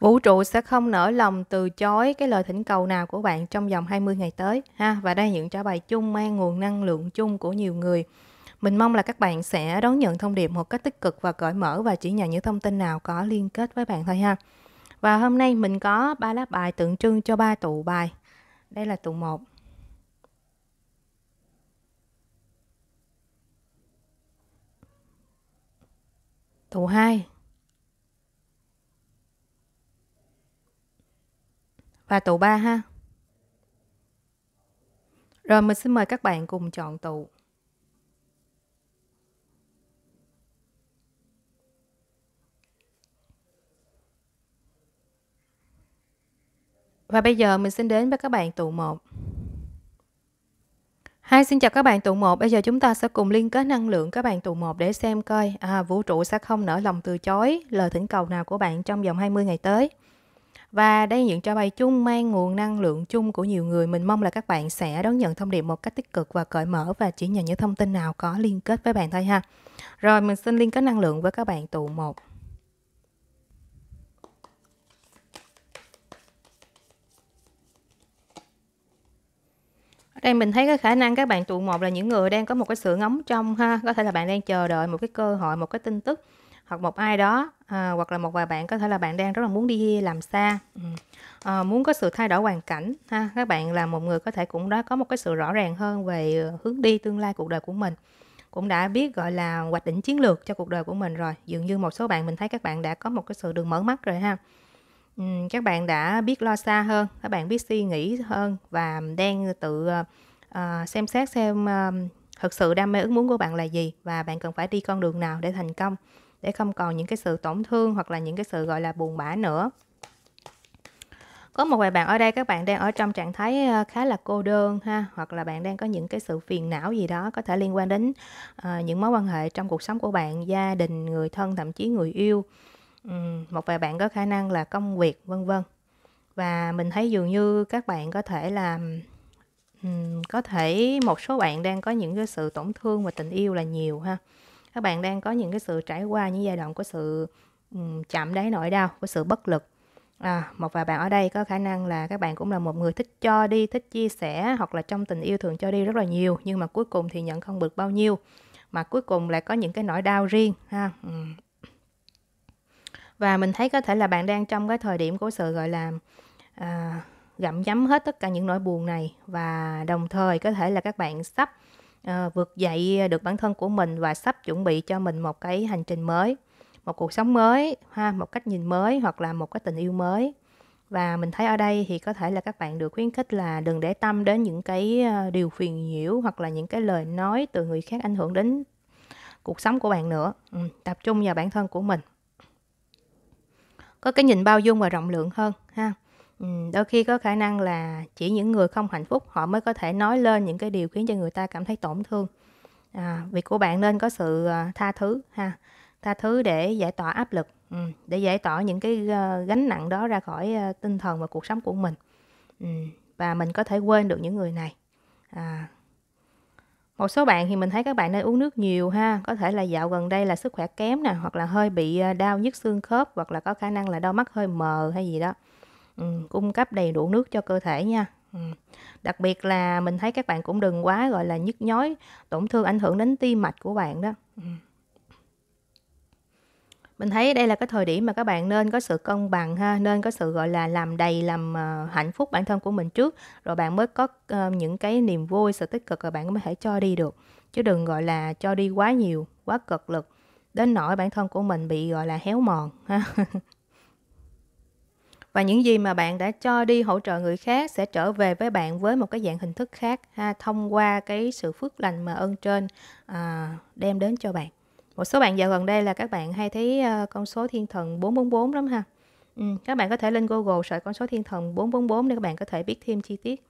Vũ trụ sẽ không nở lòng từ chối cái lời thỉnh cầu nào của bạn trong vòng 20 ngày tới ha và đây là những trả bài chung mang nguồn năng lượng chung của nhiều người. Mình mong là các bạn sẽ đón nhận thông điệp một cách tích cực và cởi mở và chỉ nhận những thông tin nào có liên kết với bạn thôi ha. Và hôm nay mình có ba lá bài tượng trưng cho ba tụ bài. Đây là tụ 1. Tụ 2. và tụ ba ha. Rồi mình xin mời các bạn cùng chọn tụ. Và bây giờ mình xin đến với các bạn tụ 1. Hai xin chào các bạn tụ 1. Bây giờ chúng ta sẽ cùng liên kết năng lượng các bạn tụ 1 để xem coi à, vũ trụ sẽ không nở lòng từ chối lời thỉnh cầu nào của bạn trong vòng 20 ngày tới. Và đây những trò bài chung mang nguồn năng lượng chung của nhiều người. Mình mong là các bạn sẽ đón nhận thông điệp một cách tích cực và cởi mở và chỉ nhận những thông tin nào có liên kết với bạn thôi ha. Rồi mình xin liên kết năng lượng với các bạn tụ 1. Ở đây mình thấy cái khả năng các bạn tụ một là những người đang có một cái sự ngóng trong ha, có thể là bạn đang chờ đợi một cái cơ hội, một cái tin tức hoặc một ai đó à, hoặc là một vài bạn có thể là bạn đang rất là muốn đi làm xa à, muốn có sự thay đổi hoàn cảnh ha các bạn là một người có thể cũng đã có một cái sự rõ ràng hơn về hướng đi tương lai cuộc đời của mình cũng đã biết gọi là hoạch định chiến lược cho cuộc đời của mình rồi dường như một số bạn mình thấy các bạn đã có một cái sự đường mở mắt rồi ha ừ, các bạn đã biết lo xa hơn các bạn biết suy nghĩ hơn và đang tự uh, xem xét xem uh, thực sự đam mê ước muốn của bạn là gì và bạn cần phải đi con đường nào để thành công để không còn những cái sự tổn thương hoặc là những cái sự gọi là buồn bã nữa có một vài bạn ở đây các bạn đang ở trong trạng thái ờ, khá là cô đơn ha hoặc là bạn đang có những cái sự phiền não gì đó có thể liên quan đến uh, những mối quan hệ trong cuộc sống của bạn gia đình người thân thậm chí người yêu um, một vài bạn có khả năng là công việc vân vân và mình thấy dường như các bạn có thể là um, có thể một số bạn đang có những cái sự tổn thương và tình yêu là nhiều ha các bạn đang có những cái sự trải qua những giai đoạn của sự chạm đáy nỗi đau của sự bất lực à, một vài bạn ở đây có khả năng là các bạn cũng là một người thích cho đi thích chia sẻ hoặc là trong tình yêu thường cho đi rất là nhiều nhưng mà cuối cùng thì nhận không được bao nhiêu mà cuối cùng lại có những cái nỗi đau riêng ha và mình thấy có thể là bạn đang trong cái thời điểm của sự gọi là à, gặm nhấm hết tất cả những nỗi buồn này và đồng thời có thể là các bạn sắp Ờ, vượt dậy được bản thân của mình và sắp chuẩn bị cho mình một cái hành trình mới một cuộc sống mới ha một cách nhìn mới hoặc là một cái tình yêu mới và mình thấy ở đây thì có thể là các bạn được khuyến khích là đừng để tâm đến những cái ờ, điều phiền nhiễu hoặc là những cái lời nói từ người khác ảnh hưởng đến cuộc sống của bạn nữa ừ, tập trung vào bản thân của mình có cái nhìn bao dung và rộng lượng hơn Ừ, đôi khi có khả năng là chỉ những người không hạnh phúc họ mới có thể nói lên những cái điều khiến cho người ta cảm thấy tổn thương. À, việc của bạn nên có sự à, tha thứ ha, tha thứ để giải tỏa áp lực, ừ, để giải tỏa những cái ờ, gánh nặng đó ra khỏi ờ, tinh thần và cuộc sống của mình. Ừ, và mình có thể quên được những người này. À, một số bạn thì mình thấy các bạn nên uống nước nhiều ha, có thể là dạo gần đây là sức khỏe kém nè, hoặc là hơi bị ờ, đau nhức xương khớp, hoặc là có khả năng là đau mắt hơi mờ hay gì đó. Ừ, cung cấp đầy đủ nước cho cơ thể nha ừ. đặc biệt là mình thấy các bạn cũng đừng quá gọi là nhức nhói tổn thương ảnh hưởng đến tim mạch của bạn đó ừ. mình thấy đây là cái thời điểm mà các bạn nên có sự cân bằng ha nên có sự gọi là làm đầy làm ờ, hạnh phúc bản thân của mình trước rồi bạn mới có ờ, những cái niềm vui sự tích cực rồi bạn mới thể cho đi được chứ đừng gọi là cho đi quá nhiều quá cực lực đến nỗi bản thân của mình bị gọi là héo mòn ha và những gì mà bạn đã cho đi hỗ trợ người khác sẽ trở về với bạn với một cái dạng hình thức khác ha thông qua cái sự phước lành mà ơn trên à, đem đến cho bạn một số bạn dạo gần đây là các bạn hay thấy ờ, con số thiên thần 444 lắm ha ừ, các bạn có thể lên Google search con số thiên thần 444 để các bạn có thể biết thêm chi tiết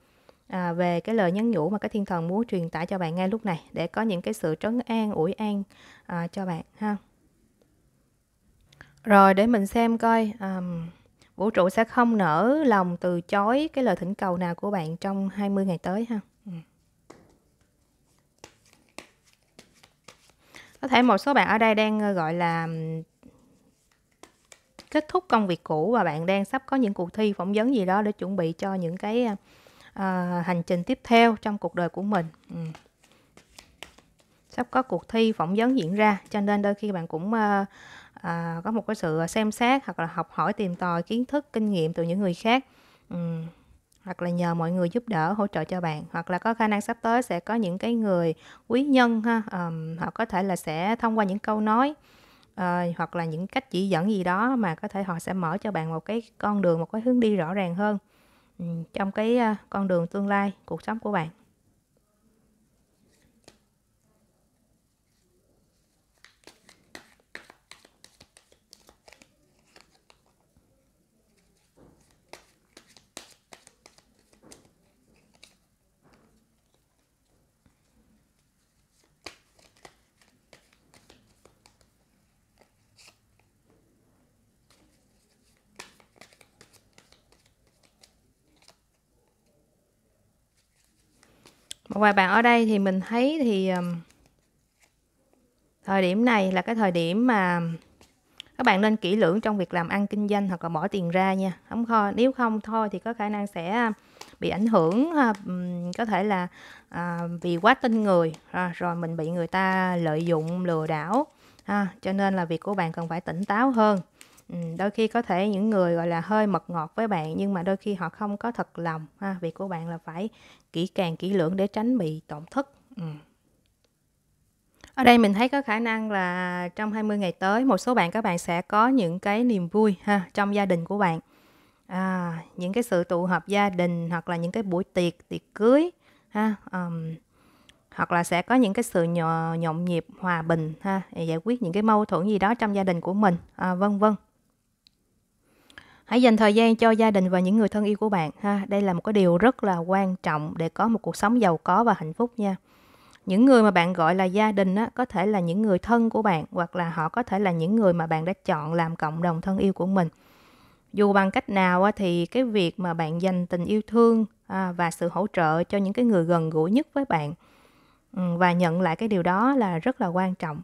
à, về cái lời nhắn nhủ mà cái thiên thần muốn truyền tải cho bạn ngay lúc này để có những cái sự trấn an ủi an à, cho bạn ha rồi để mình xem coi um, vũ trụ sẽ không nở lòng từ chối cái lời thỉnh cầu nào của bạn trong 20 ngày tới ha. Ừ. Có thể một số bạn ở đây đang ờ, gọi là kết thúc công việc cũ và bạn đang sắp có những cuộc thi phỏng vấn gì đó để chuẩn bị cho những cái uh, hành trình tiếp theo trong cuộc đời của mình. Ừ. Sắp có cuộc thi phỏng vấn diễn ra cho nên đôi khi bạn cũng uh, à, có một cái sự à, xem xét hoặc là học hỏi tìm tòi kiến thức kinh nghiệm từ những người khác uhm, hoặc là nhờ mọi người giúp đỡ hỗ trợ cho bạn hoặc là có khả năng sắp tới sẽ có những cái người quý nhân ha um, họ có thể là sẽ thông qua những câu nói uh, hoặc là những cách chỉ dẫn gì đó mà có thể họ sẽ mở cho bạn một cái con đường một cái hướng đi rõ ràng hơn um, trong cái à, con đường tương lai cuộc sống của bạn Và bạn ở đây thì mình thấy thì thời điểm này là cái thời điểm mà các bạn nên kỹ lưỡng trong việc làm ăn kinh doanh hoặc là bỏ tiền ra nha không kho nếu không thôi thì có khả năng sẽ à, bị ảnh hưởng à, có thể là à, vì quá tin người à, rồi mình bị người ta lợi dụng lừa đảo à, cho nên là việc của bạn cần phải tỉnh táo hơn Ừ, đôi khi có thể những người gọi là hơi mật ngọt với bạn nhưng mà đôi khi họ không có thật lòng ha việc của bạn là phải kỹ càng kỹ lưỡng để tránh bị tổn thất ừ. Ở đây mình thấy có khả năng là trong 20 ngày tới một số bạn các bạn sẽ có những cái niềm vui ha trong gia đình của bạn. À, những cái sự tụ họp gia đình hoặc là những cái buổi tiệc tiệc cưới ha um, hoặc là sẽ có những cái sự nhộn nhịp hòa bình ha giải quyết những cái mâu thuẫn gì đó trong gia đình của mình à, vân vân Hãy dành thời gian cho gia đình và những người thân yêu của bạn ha. Đây là một cái điều rất là quan trọng để có một cuộc sống giàu có và hạnh phúc nha. Những người mà bạn gọi là gia đình á, có thể là những người thân của bạn hoặc là họ có thể là những người mà bạn đã chọn làm cộng đồng thân yêu của mình. Dù bằng cách nào á, thì cái việc mà bạn dành tình yêu thương à, và sự hỗ trợ cho những cái người gần gũi nhất với bạn ừ, và nhận lại cái điều đó là rất là quan trọng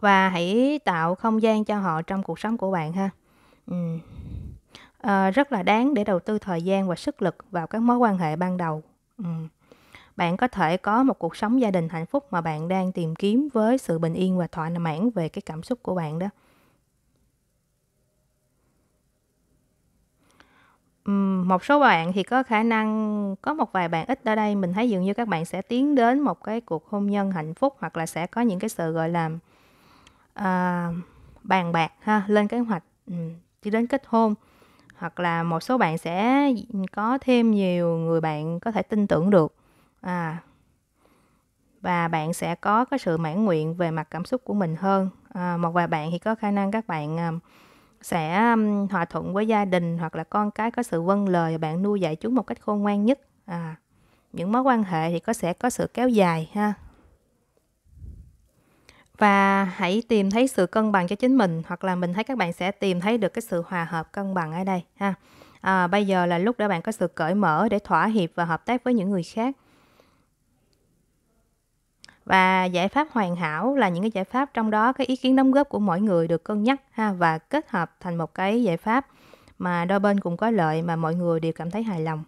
và hãy tạo không gian cho họ trong cuộc sống của bạn ha ừ. à, rất là đáng để đầu tư thời gian và sức lực vào các mối quan hệ ban đầu ừ. bạn có thể có một cuộc sống gia đình hạnh phúc mà bạn đang tìm kiếm với sự bình yên và thỏa mãn về cái cảm xúc của bạn đó ừ, một số bạn thì có khả năng có một vài bạn ít ở đây mình thấy dường như các bạn sẽ tiến đến một cái cuộc hôn nhân hạnh phúc hoặc là sẽ có những cái sự gọi là À, bàn bạc ha lên kế hoạch đi ừ, đến kết hôn hoặc là một số bạn sẽ có thêm nhiều người bạn có thể tin tưởng được à và bạn sẽ có cái sự mãn nguyện về mặt cảm xúc của mình hơn à, một vài bạn thì có khả năng các bạn à, sẽ hòa thuận với gia đình hoặc là con cái có sự vâng lời và bạn nuôi dạy chúng một cách khôn ngoan nhất à những mối quan hệ thì có sẽ có sự kéo dài ha và hãy tìm thấy sự cân bằng cho chính mình hoặc là mình thấy các bạn sẽ tìm thấy được cái sự hòa hợp cân bằng ở đây ha à, bây giờ là lúc để bạn có sự cởi mở để thỏa hiệp và hợp tác với những người khác và giải pháp hoàn hảo là những cái giải pháp trong đó cái ý kiến đóng góp của mỗi người được cân nhắc ha và kết hợp thành một cái giải pháp mà đôi bên cũng có lợi mà mọi người đều cảm thấy hài lòng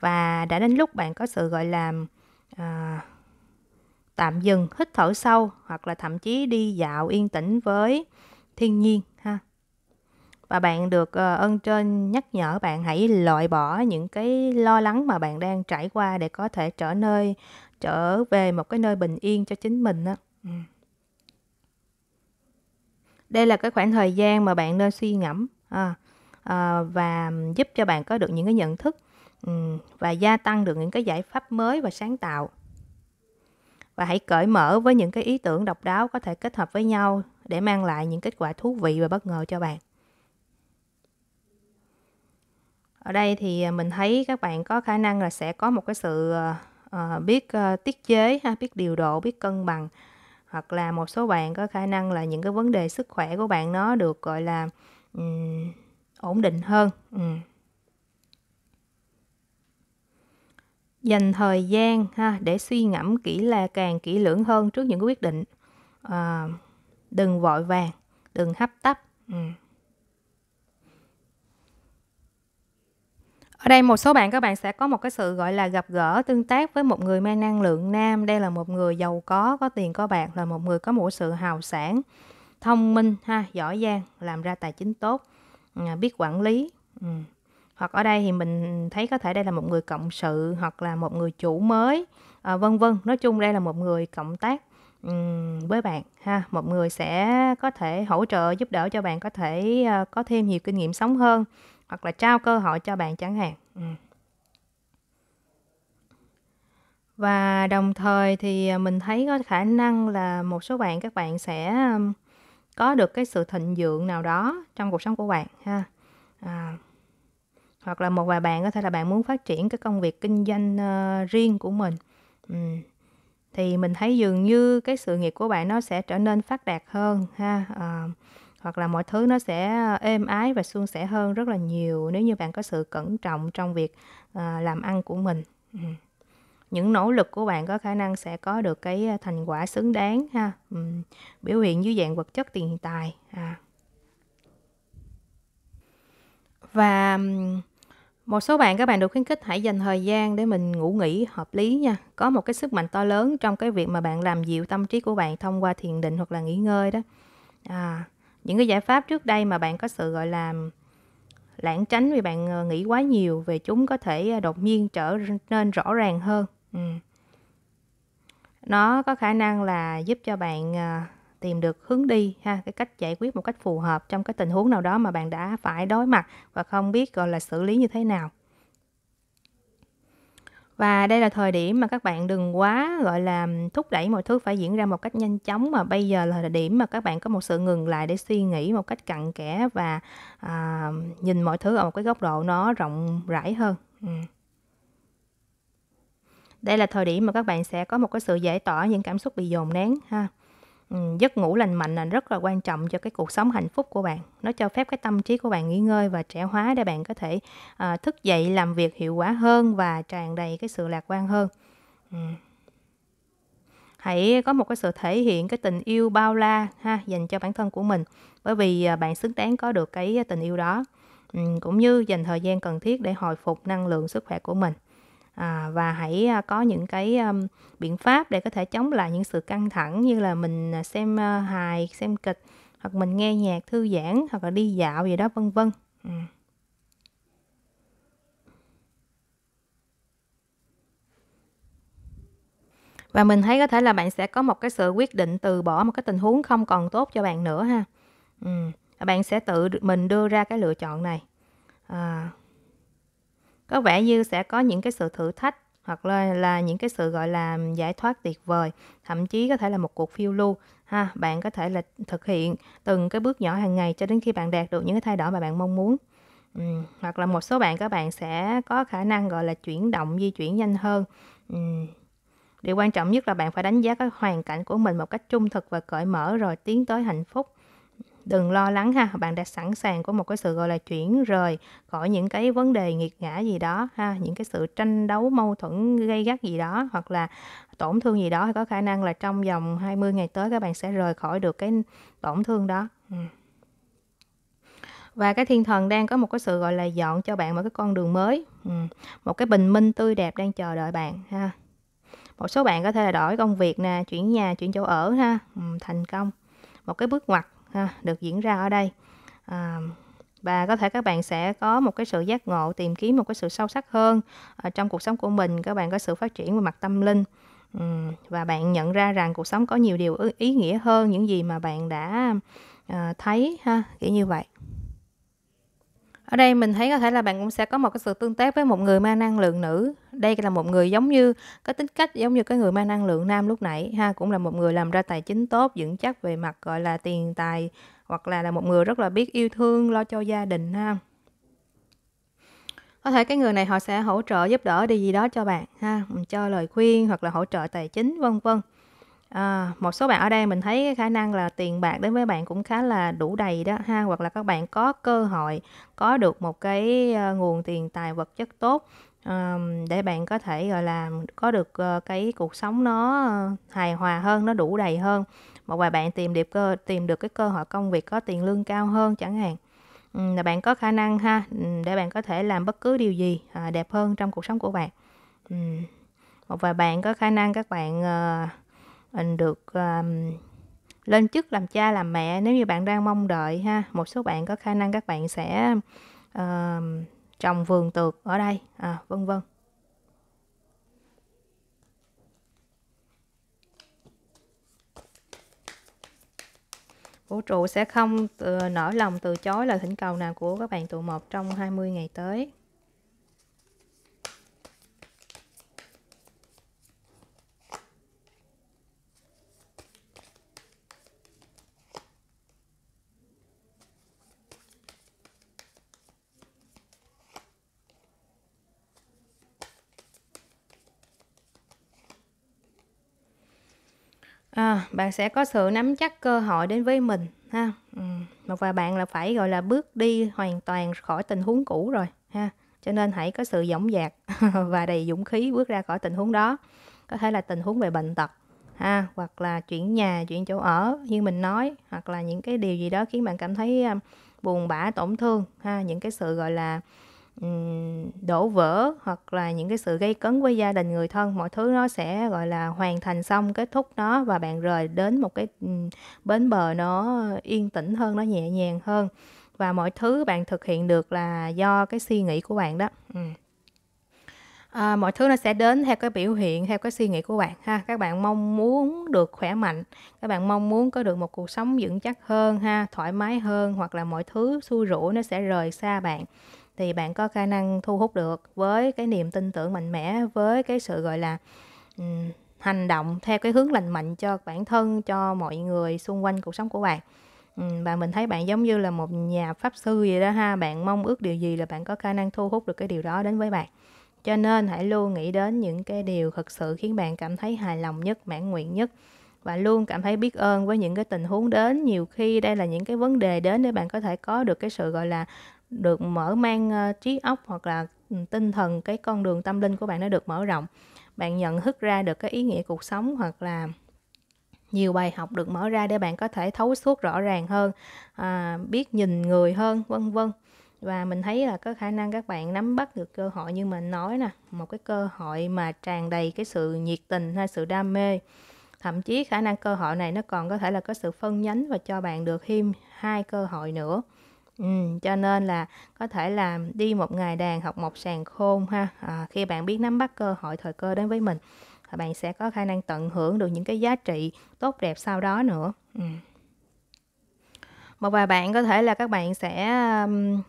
và đã đến lúc bạn có sự gọi là à, tạm dừng hít thở sâu hoặc là thậm chí đi dạo yên tĩnh với thiên nhiên ha và bạn được ờ, ơn trên nhắc nhở bạn hãy loại bỏ những cái lo lắng mà bạn đang trải qua để có thể trở nơi trở về một cái nơi bình yên cho chính mình đó. Ừ. đây là cái khoảng thời gian mà bạn nên suy ngẫm à, và giúp cho bạn có được những cái nhận thức và gia tăng được những cái giải pháp mới và sáng tạo và hãy cởi mở với những cái ý tưởng độc đáo có thể kết hợp với nhau để mang lại những kết quả thú vị và bất ngờ cho bạn. Ở đây thì à, mình thấy các bạn có khả năng là sẽ có một cái sự uh, biết uh, tiết chế, ha, biết điều độ, biết cân bằng hoặc là một số bạn có khả năng là những cái vấn đề sức khỏe của bạn nó được gọi là um, ổn định hơn. Um dành thời gian ha để suy ngẫm kỹ là càng kỹ lưỡng hơn trước những quyết định à, đừng vội vàng đừng hấp tấp ừ. ở đây một số bạn các bạn sẽ có một cái sự gọi là gặp gỡ tương tác với một người mang năng lượng nam đây là một người giàu có có tiền có bạc là một người có một sự hào sản thông minh ha giỏi giang làm ra tài chính tốt à, biết quản lý ừ hoặc ở đây thì mình thấy có thể đây là một người cộng sự hoặc là một người chủ mới à, vân vân nói chung đây là một người cộng tác um, với bạn ha một người sẽ có thể hỗ trợ giúp đỡ cho bạn có thể uh, có thêm nhiều kinh nghiệm sống hơn hoặc là trao cơ hội cho bạn chẳng hạn và đồng thời thì ờ, mình thấy có khả năng là một số bạn các bạn sẽ có được cái sự thịnh vượng nào đó trong cuộc sống của bạn ha à, hoặc là một vài bạn có thể là bạn muốn phát triển cái công việc kinh doanh uh, riêng của mình ừ. thì mình thấy dường như cái sự nghiệp của bạn nó sẽ trở nên phát đạt hơn ha uh, hoặc là mọi thứ nó sẽ êm ái và suôn sẻ hơn rất là nhiều nếu như bạn có sự cẩn trọng trong việc uh, làm ăn của mình ừ. những nỗ lực của bạn có khả năng sẽ có được cái thành quả xứng đáng ha ừ. biểu hiện dưới dạng vật chất tiền tài à và một số bạn các bạn được khuyến khích hãy dành thời gian để mình ngủ nghỉ hợp lý nha. Có một cái sức mạnh to lớn trong cái việc mà bạn làm dịu tâm trí của bạn thông qua thiền định hoặc là nghỉ ngơi đó. À, những cái giải pháp trước đây mà bạn có sự gọi là lãng tránh vì bạn ờ, nghĩ quá nhiều về chúng có thể ờ, đột nhiên trở nên rõ ràng hơn. Ừ. Nó có khả năng là giúp cho bạn ờ, tìm được hướng đi ha cái cách giải quyết một cách phù hợp trong cái tình huống nào đó mà bạn đã phải đối mặt và không biết gọi là xử lý như thế nào và đây là thời điểm mà các bạn đừng quá gọi là thúc đẩy mọi thứ phải diễn ra một cách nhanh chóng mà bây giờ là thời điểm mà các bạn có một sự ngừng lại để suy nghĩ một cách cặn kẽ và à, nhìn mọi thứ ở một cái góc độ nó rộng rãi hơn ừ. đây là thời điểm mà các bạn sẽ có một cái sự giải tỏa những cảm xúc bị dồn nén ha Ừ, giấc ngủ lành mạnh là rất là quan trọng cho cái cuộc sống hạnh phúc của bạn nó cho phép cái tâm trí của bạn nghỉ ngơi và trẻ hóa để bạn có thể uh, thức dậy làm việc hiệu quả hơn và tràn đầy cái sự lạc quan hơn ừ. hãy có một cái sự thể hiện cái tình yêu bao la ha dành cho bản thân của mình bởi vì à, bạn xứng đáng có được cái tình yêu đó ừ, cũng như dành thời gian cần thiết để hồi phục năng lượng sức khỏe của mình à, và hãy à, có những cái um, biện pháp để có thể chống lại những sự căng thẳng như là mình à, xem uh, hài xem kịch hoặc mình nghe nhạc thư giãn hoặc là đi dạo gì đó vân vân ừ. và mình thấy có thể là bạn sẽ có một cái sự quyết định từ bỏ một cái tình huống không còn tốt cho bạn nữa ha ừ. bạn sẽ tự mình đưa ra cái lựa chọn này à, có vẻ như sẽ có những cái sự thử thách hoặc là, là những cái sự gọi là giải thoát tuyệt vời thậm chí có thể là một cuộc phiêu lưu ha bạn có thể là thực hiện từng cái bước nhỏ hàng ngày cho đến khi bạn đạt được những cái thay đổi mà bạn mong muốn ừ. hoặc là một số bạn các bạn sẽ có khả năng gọi là chuyển động di chuyển nhanh hơn ừ. điều quan trọng nhất là bạn phải đánh giá cái hoàn cảnh của mình một cách trung thực và cởi mở rồi tiến tới hạnh phúc đừng lo lắng ha bạn đã sẵn sàng có một cái sự gọi là chuyển rời khỏi những cái vấn đề nghiệt ngã gì đó ha những cái sự tranh đấu mâu thuẫn gây gắt gì đó hoặc là tổn thương gì đó thì có khả năng là trong vòng 20 ngày tới các bạn sẽ rời khỏi được cái tổn thương đó ừ. và cái thiên thần đang có một cái sự gọi là dọn cho bạn một cái con đường mới ừ. một cái bình minh tươi đẹp đang chờ đợi bạn ha một số bạn có thể là đổi công việc nè chuyển nhà chuyển chỗ ở ha ừ, thành công một cái bước ngoặt ha, được diễn ra ở đây à, và có thể các bạn sẽ có một cái sự giác ngộ tìm kiếm một cái sự sâu sắc hơn à, trong cuộc sống của mình các bạn có sự phát triển về mặt tâm linh và bạn nhận ra rằng cuộc sống có nhiều điều ý nghĩa hơn những gì mà bạn đã ờ, thấy ha kiểu như vậy ở đây mình thấy có thể là bạn cũng sẽ có một cái sự tương tác với một người mang năng lượng nữ đây là một người giống như có tính cách giống như cái người mang năng lượng nam lúc nãy ha cũng là một người làm ra tài chính tốt vững chắc về mặt gọi là tiền tài hoặc là là một người rất là biết yêu thương lo cho gia đình ha có thể cái người này họ sẽ hỗ trợ giúp đỡ đi gì đó cho bạn ha cho lời khuyên hoặc là hỗ trợ tài chính vân vân À, một số bạn ở đây mình thấy cái khả năng là tiền bạc đến với bạn cũng khá là đủ đầy đó ha hoặc là các bạn có cơ hội có được một cái ờ, nguồn tiền tài vật chất tốt um, để bạn có thể gọi là có được ờ, cái cuộc sống nó hài hòa hơn nó đủ đầy hơn một vài bạn tìm được cơ tìm được cái cơ hội công việc có tiền lương cao hơn chẳng hạn là bạn có khả năng ha để bạn có thể làm bất cứ điều gì đẹp hơn trong cuộc sống của bạn một vài bạn có khả năng các bạn uh, mình được um, lên chức làm cha làm mẹ nếu như bạn đang mong đợi ha một số bạn có khả năng các bạn sẽ uh, trồng vườn tược ở đây à, vân vân vũ trụ sẽ không ờ, nở lòng từ chối lời thỉnh cầu nào của các bạn tụ một trong 20 ngày tới À, bạn sẽ có sự nắm chắc cơ hội đến với mình ha. Ừm, một bạn là phải, gọi là, bước đi hoàn toàn khỏi tình huống cũ rồi ha, cho nên hãy có sự dõng dạc và đầy dũng khí bước ra khỏi tình huống đó. Có thể là tình huống về bệnh tật ha, hoặc là chuyển nhà, chuyển chỗ ở như mình nói, hoặc là những cái điều gì đó khiến bạn cảm thấy, à, buồn bã, tổn thương ha, những cái sự, gọi là đổ vỡ hoặc là những cái sự gây cấn với gia đình người thân mọi thứ nó sẽ gọi là hoàn thành xong kết thúc nó và bạn rời đến một cái bến bờ nó yên tĩnh hơn nó nhẹ nhàng hơn và mọi thứ bạn thực hiện được là do cái suy nghĩ của bạn đó à, mọi thứ nó sẽ đến theo cái biểu hiện theo cái suy nghĩ của bạn ha các bạn mong muốn được khỏe mạnh các bạn mong muốn có được một cuộc sống vững chắc hơn ha thoải mái hơn hoặc là mọi thứ xui rủi nó sẽ rời xa bạn thì bạn có khả năng thu hút được với cái niềm tin tưởng mạnh mẽ với cái sự gọi là um, hành động theo cái hướng lành mạnh cho bản thân cho mọi người xung quanh cuộc sống của bạn và mình thấy bạn giống như là một nhà pháp sư gì đó ha bạn mong ước điều gì là bạn có khả năng thu hút được cái điều đó đến với bạn cho nên hãy luôn nghĩ đến những cái điều thực sự khiến bạn cảm thấy hài lòng nhất mãn nguyện nhất và luôn cảm thấy biết ơn với những cái tình huống đến nhiều khi đây là những cái vấn đề đến để bạn có thể có được cái sự gọi là được mở mang ờ, trí óc hoặc là ừ, tinh thần cái con đường tâm linh của bạn nó được mở rộng bạn nhận thức ra được cái ý nghĩa cuộc sống hoặc là nhiều bài học được mở ra để bạn có thể thấu suốt rõ ràng hơn à, biết nhìn người hơn vân vân và mình thấy là có khả năng các bạn nắm bắt được cơ hội như mình nói nè một cái cơ hội mà tràn đầy cái sự nhiệt tình hay sự đam mê thậm chí khả năng cơ hội này nó còn có thể là có sự phân nhánh và cho bạn được thêm hai cơ hội nữa Ừm, cho nên là có thể là đi một ngày đàn học một sàn khôn ha. À, khi bạn biết nắm bắt cơ hội thời cơ đến với mình, à, bạn sẽ có khả năng tận hưởng được những cái giá trị tốt đẹp sau đó nữa. Ừm. Một vài bạn có thể là các bạn sẽ, ờm,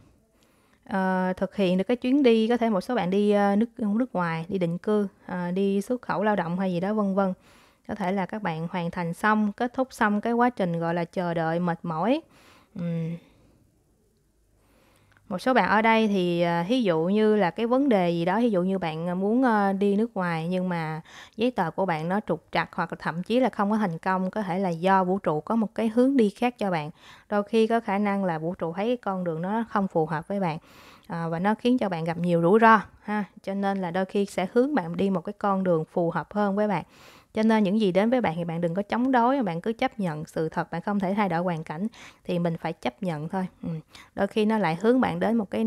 ờ, thực hiện được cái chuyến đi, có thể một số bạn đi, ơ, ờ, nước nước ngoài, đi định cư, ờ, đi xuất khẩu lao động hay gì đó, vân vân. Có thể là các bạn hoàn thành xong, kết thúc xong cái quá trình, gọi là, chờ đợi mệt mỏi. Ừm một số bạn ở đây thì ví à, dụ như là cái vấn đề gì đó ví dụ như bạn à, muốn ờ, đi nước ngoài nhưng mà giấy tờ của bạn nó trục trặc hoặc là thậm chí là không có thành công có thể là do vũ trụ có một cái hướng đi khác cho bạn đôi khi có khả năng là vũ trụ thấy con đường nó không phù hợp với bạn à, và nó khiến cho bạn gặp nhiều rủi ro ha cho nên là đôi khi sẽ hướng bạn đi một cái con đường phù hợp hơn với bạn cho nên những gì đến với bạn thì bạn đừng có chống đối mà bạn cứ chấp nhận sự thật bạn không thể thay đổi hoàn cảnh thì mình phải chấp nhận thôi ừ. đôi khi nó lại hướng bạn đến một cái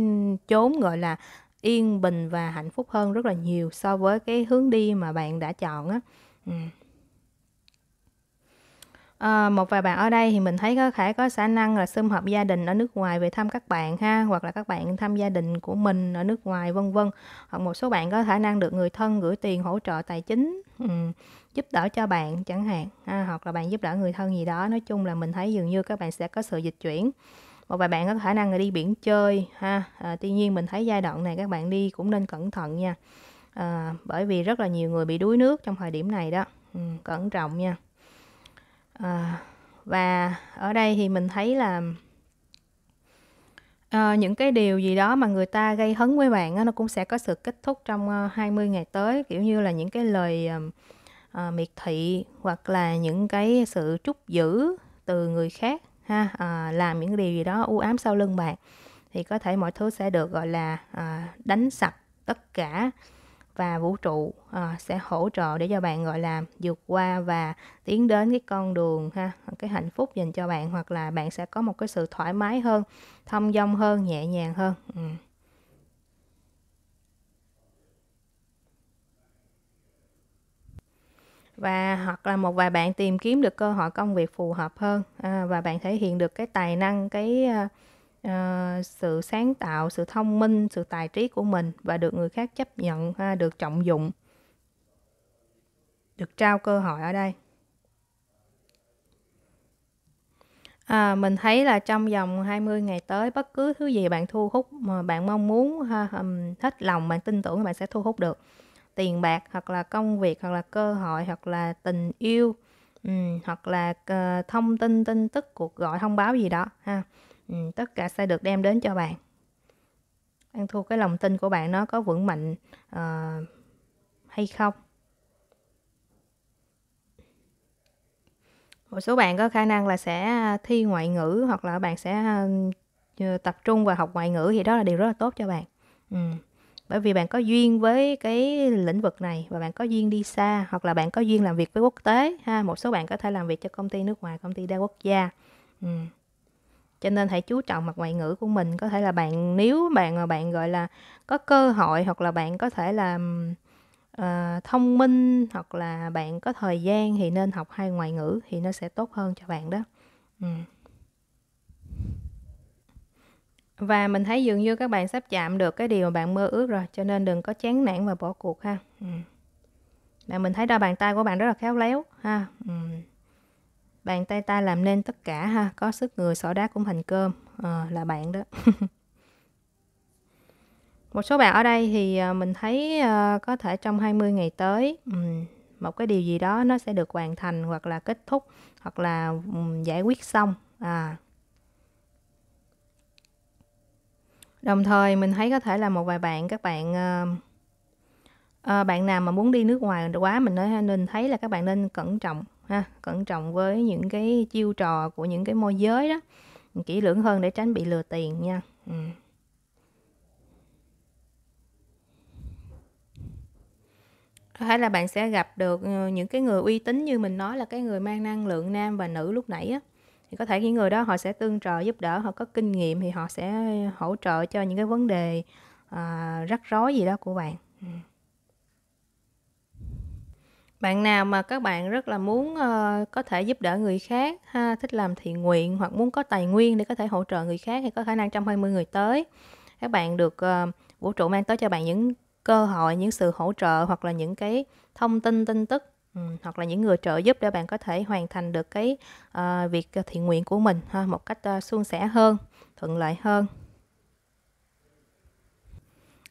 chốn gọi là yên bình và hạnh phúc hơn rất là nhiều so với cái hướng đi mà bạn đã chọn á À, một vài bạn ở đây thì mình thấy có thể có khả năng là xâm hợp gia đình ở nước ngoài về thăm các bạn ha hoặc là các bạn thăm gia đình của mình ở nước ngoài vân vân hoặc một số bạn có khả năng được người thân gửi tiền hỗ trợ tài chính ừ giúp đỡ cho bạn chẳng hạn ha, hoặc là bạn giúp đỡ người thân gì đó nói chung là mình thấy dường như các bạn sẽ có sự dịch chuyển một vài bạn có khả năng là đi biển chơi ha à, tuy nhiên mình thấy giai đoạn này các bạn đi cũng nên cẩn thận nha à, bởi vì rất là nhiều người bị đuối nước trong thời điểm này đó ừ, cẩn trọng nha à, và ở đây thì mình thấy là à, những cái điều gì đó mà người ta gây hấn với bạn đó, nó cũng sẽ có sự kết thúc trong uh, ờ, 20 ngày tới kiểu như là những cái lời uh, à, miệt thị hoặc là những cái sự trút giữ từ người khác ha à, làm những điều gì đó u ám sau lưng bạn thì có thể mọi thứ sẽ được gọi là à, đánh sập tất cả và vũ trụ à, sẽ hỗ trợ để cho bạn gọi là vượt qua và tiến đến cái con đường ha cái hạnh phúc dành cho bạn hoặc là bạn sẽ có một cái sự thoải mái hơn thông dong hơn nhẹ nhàng hơn ừ. và hoặc là một vài bạn tìm kiếm được cơ hội công việc phù hợp hơn à, và bạn thể hiện được cái tài năng cái uh, sự sáng tạo sự thông minh sự tài trí của mình và được người khác chấp nhận ha, à, được trọng dụng được trao cơ hội ở đây À, mình thấy là trong vòng 20 ngày tới bất cứ thứ gì bạn thu hút mà bạn mong muốn ha, hết lòng bạn tin tưởng bạn sẽ thu hút được tiền bạc hoặc là công việc hoặc là cơ hội hoặc là tình yêu ừ, hoặc là uh, thông tin tin tức cuộc gọi thông báo gì đó ha ừ, tất cả sẽ được đem đến cho bạn ăn thua cái lòng tin của bạn nó có vững mạnh uh, hay không một số bạn có khả năng là sẽ thi ngoại ngữ hoặc là bạn sẽ ờ, tập trung vào học ngoại ngữ thì đó là điều rất là tốt cho bạn ừ bởi vì bạn có duyên với cái lĩnh vực này và bạn có duyên đi xa hoặc là bạn có duyên làm việc với quốc tế ha một số bạn có thể làm việc cho công ty nước ngoài công ty đa quốc gia ừ. cho nên hãy chú trọng mặt ngoại ngữ của mình có thể là bạn nếu bạn mà bạn gọi là có cơ hội hoặc là bạn có thể là uh, thông minh hoặc là bạn có thời gian thì nên học hai ngoại ngữ thì nó sẽ tốt hơn cho bạn đó ừ và mình thấy dường như các bạn sắp chạm được cái điều mà bạn mơ ước rồi cho nên đừng có chán nản và bỏ cuộc ha ừ. mà mình thấy ra bàn tay của bạn rất là khéo léo ha ừ. bàn tay ta làm nên tất cả ha có sức người xỏ đá cũng thành cơm à, là bạn đó một số bạn ở đây thì ờ, mình thấy ờ, có thể trong 20 ngày tới ừ, một cái điều gì đó nó sẽ được hoàn thành hoặc là kết thúc hoặc là ừ, giải quyết xong à đồng thời mình thấy có thể là một vài bạn các bạn uh, bạn nào mà muốn đi nước ngoài quá mình nói nên thấy là các bạn nên cẩn trọng ha cẩn trọng với những cái chiêu trò của những cái môi giới đó kỹ lưỡng hơn để tránh bị lừa tiền nha ừ. hay là bạn sẽ gặp được ờ, những cái người uy tín như mình nói là cái người mang năng lượng nam và nữ lúc nãy á thì có thể những người đó họ sẽ tương trợ giúp đỡ họ có kinh nghiệm thì họ sẽ hỗ trợ cho những cái vấn đề à, rắc rối gì đó của bạn ừ. bạn nào mà các bạn rất là muốn uh, có thể giúp đỡ người khác ha thích làm thiện nguyện hoặc muốn có tài nguyên để có thể hỗ trợ người khác thì có khả năng 120 người tới các bạn được uh, vũ trụ mang tới cho bạn những cơ hội những sự hỗ trợ hoặc là những cái thông tin tin tức hoặc là những người trợ giúp để bạn có thể hoàn thành được cái uh, việc ờ, thiện nguyện của mình ha, một cách uh, suôn sẻ hơn, thuận lợi hơn.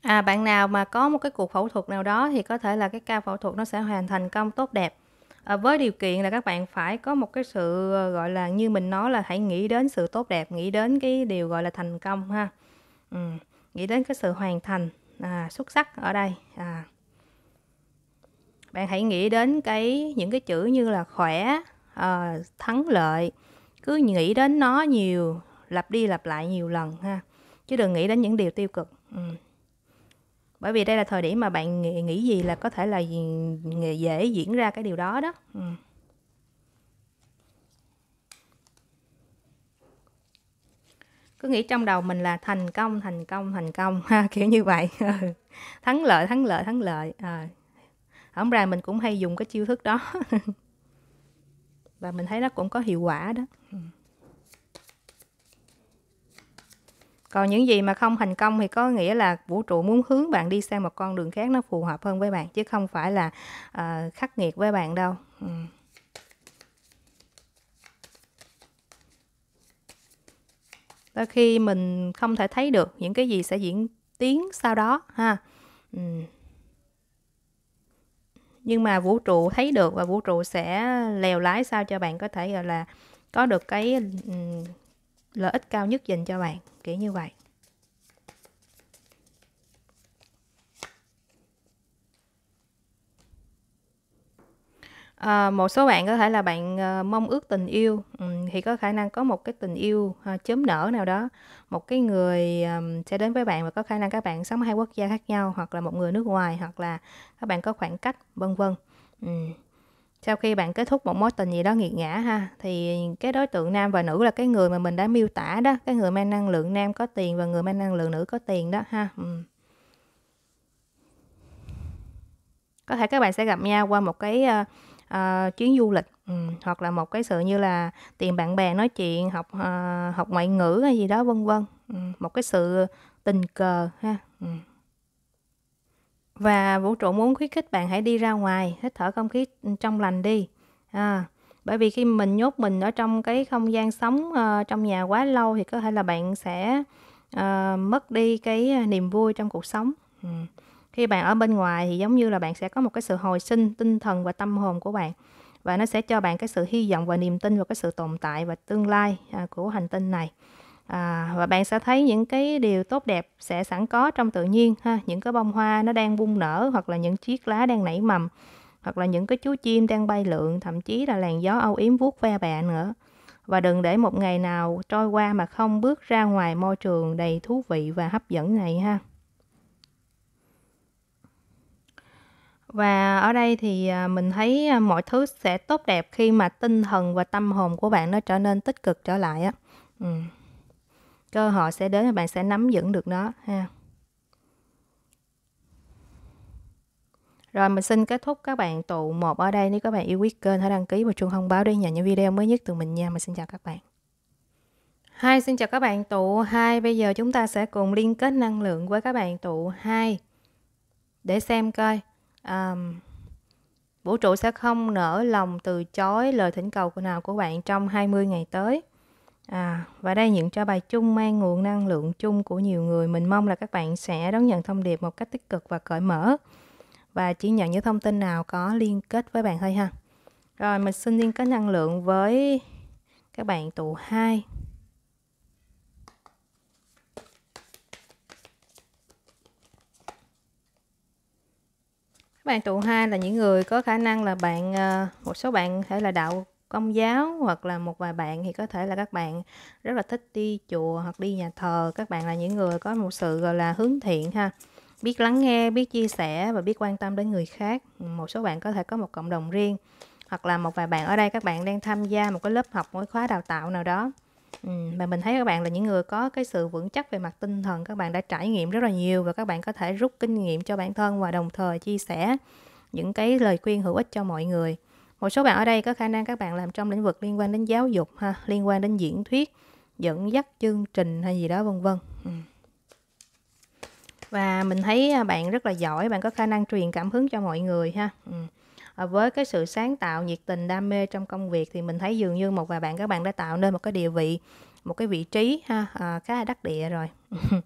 À, bạn nào mà có một cái cuộc phẫu thuật nào đó thì có thể là cái ca phẫu thuật nó sẽ hoàn thành công tốt đẹp. À, với điều kiện là các bạn phải có một cái sự gọi là như mình nói là hãy nghĩ đến sự tốt đẹp, nghĩ đến cái điều gọi là thành công ha. Ừ, nghĩ đến cái sự hoàn thành, à, xuất sắc ở đây. À bạn hãy nghĩ đến cái những cái chữ như là khỏe uh, thắng lợi cứ nghĩ đến nó nhiều lặp đi lặp lại nhiều lần ha chứ đừng nghĩ đến những điều tiêu cực ừ. bởi vì đây là thời điểm mà bạn nghĩ, nghĩ gì là có thể là dễ diễn ra cái điều đó đó ừ. cứ nghĩ trong đầu mình là thành công thành công thành công ha kiểu như vậy ừ. thắng lợi thắng lợi thắng lợi à, hổng ra mình cũng hay dùng cái chiêu thức đó và mình thấy nó cũng có hiệu quả đó còn những gì mà không thành công thì có nghĩa là vũ trụ muốn hướng bạn đi sang một con đường khác nó phù hợp hơn với bạn chứ không phải là uh, khắc nghiệt với bạn đâu ừ. đôi khi mình không thể thấy được những cái gì sẽ diễn tiến sau đó ha ừ nhưng mà vũ trụ thấy được và vũ trụ sẽ lèo lái sao cho bạn có thể gọi là có được cái lợi ích cao nhất dành cho bạn kiểu như vậy À, một số bạn có thể là bạn uh, mong ước tình yêu ừ, thì có khả năng có một cái tình yêu uh, chớm nở nào đó một cái người um, sẽ đến với bạn và có khả năng các bạn sống hai quốc gia khác nhau hoặc là một người nước ngoài hoặc là các bạn có khoảng cách vân vân ừ. sau khi bạn kết thúc một mối tình gì đó nghiệt ngã ha thì cái đối tượng nam và nữ là cái người mà mình đã miêu tả đó cái người mang năng lượng nam có tiền và người mang năng lượng nữ có tiền đó ha ừ. có thể các bạn sẽ gặp nhau qua một cái uh, uh, chuyến du lịch Ừ, hoặc là một cái sự như là tìm bạn bè nói chuyện, học, ờ, học ngoại ngữ hay gì đó, vân vân. Ừm, một cái sự tình cờ ha, ừm. Và vũ trụ muốn khuyến khích bạn hãy đi ra ngoài, hít thở không khí, trong lành đi. À, bởi vì khi mình nhốt mình ở trong cái không gian sống, ờ, trong nhà quá lâu thì có thể là bạn sẽ, ờ, mất đi cái, ờ, niềm vui trong cuộc sống. Ừm, khi bạn ở bên ngoài thì giống như là bạn sẽ có một cái sự hồi sinh tinh thần và tâm hồn của bạn và nó sẽ cho bạn cái sự hy vọng và niềm tin vào cái sự tồn tại và tương lai à, của hành tinh này à, và bạn sẽ thấy những cái điều tốt đẹp sẽ sẵn có trong tự nhiên ha những cái bông hoa nó đang bung nở hoặc là những chiếc lá đang nảy mầm hoặc là những cái chú chim đang bay lượn thậm chí là làn gió âu yếm vuốt ve bạn nữa và đừng để một ngày nào trôi qua mà không bước ra ngoài môi trường đầy thú vị và hấp dẫn này ha Và ở đây thì à, mình thấy à, mọi thứ sẽ tốt đẹp khi mà tinh thần và tâm hồn của bạn nó trở nên tích cực trở lại á. Ừ. Cơ hội sẽ đến và bạn sẽ nắm vững được nó ha. Rồi mình xin kết thúc các bạn tụ một ở đây. Nếu các bạn yêu quý kênh hãy đăng ký và chuông thông báo để nhận những video mới nhất từ mình nha. Mình xin chào các bạn. Hai xin chào các bạn tụ hai Bây giờ chúng ta sẽ cùng liên kết năng lượng với các bạn tụ hai để xem coi um, vũ trụ sẽ không nở lòng từ chối lời thỉnh cầu của nào của bạn trong 20 ngày tới. À, và đây những cho bài chung mang nguồn năng lượng chung của nhiều người. Mình mong là các bạn sẽ đón nhận thông điệp một cách tích cực và cởi mở. Và chỉ nhận những thông tin nào có liên kết với bạn thôi ha. Rồi mình xin liên kết năng lượng với các bạn tụ 2. các bạn tụ hai là những người có khả năng là bạn ờ, một số bạn thể là đạo công giáo hoặc là một vài bạn thì có thể là các bạn rất là thích đi chùa hoặc đi nhà thờ các bạn là những người có một sự gọi là hướng thiện ha biết lắng nghe biết chia sẻ và biết quan tâm đến người khác một số bạn có thể có một cộng đồng riêng hoặc là một vài bạn ở đây các bạn đang tham gia một cái lớp học một khóa đào tạo nào đó Ừ, mà mình thấy các bạn là những người có cái sự vững chắc về mặt tinh thần các bạn đã trải nghiệm rất là nhiều và các bạn có thể rút kinh nghiệm cho bản thân và đồng thời chia sẻ những cái lời khuyên hữu ích cho mọi người một số bạn ở đây có khả năng các bạn làm trong lĩnh vực liên quan đến giáo dục ha liên quan đến diễn thuyết dẫn dắt chương trình hay gì đó vân vân ừ. và mình thấy bạn rất là giỏi bạn có khả năng truyền cảm hứng cho mọi người ha ừ. Ờ, với cái sự sáng tạo nhiệt tình đam mê trong công việc thì mình thấy dường như một vài bạn các bạn đã tạo nên một cái địa vị một cái vị trí ha à, khá là đắc địa rồi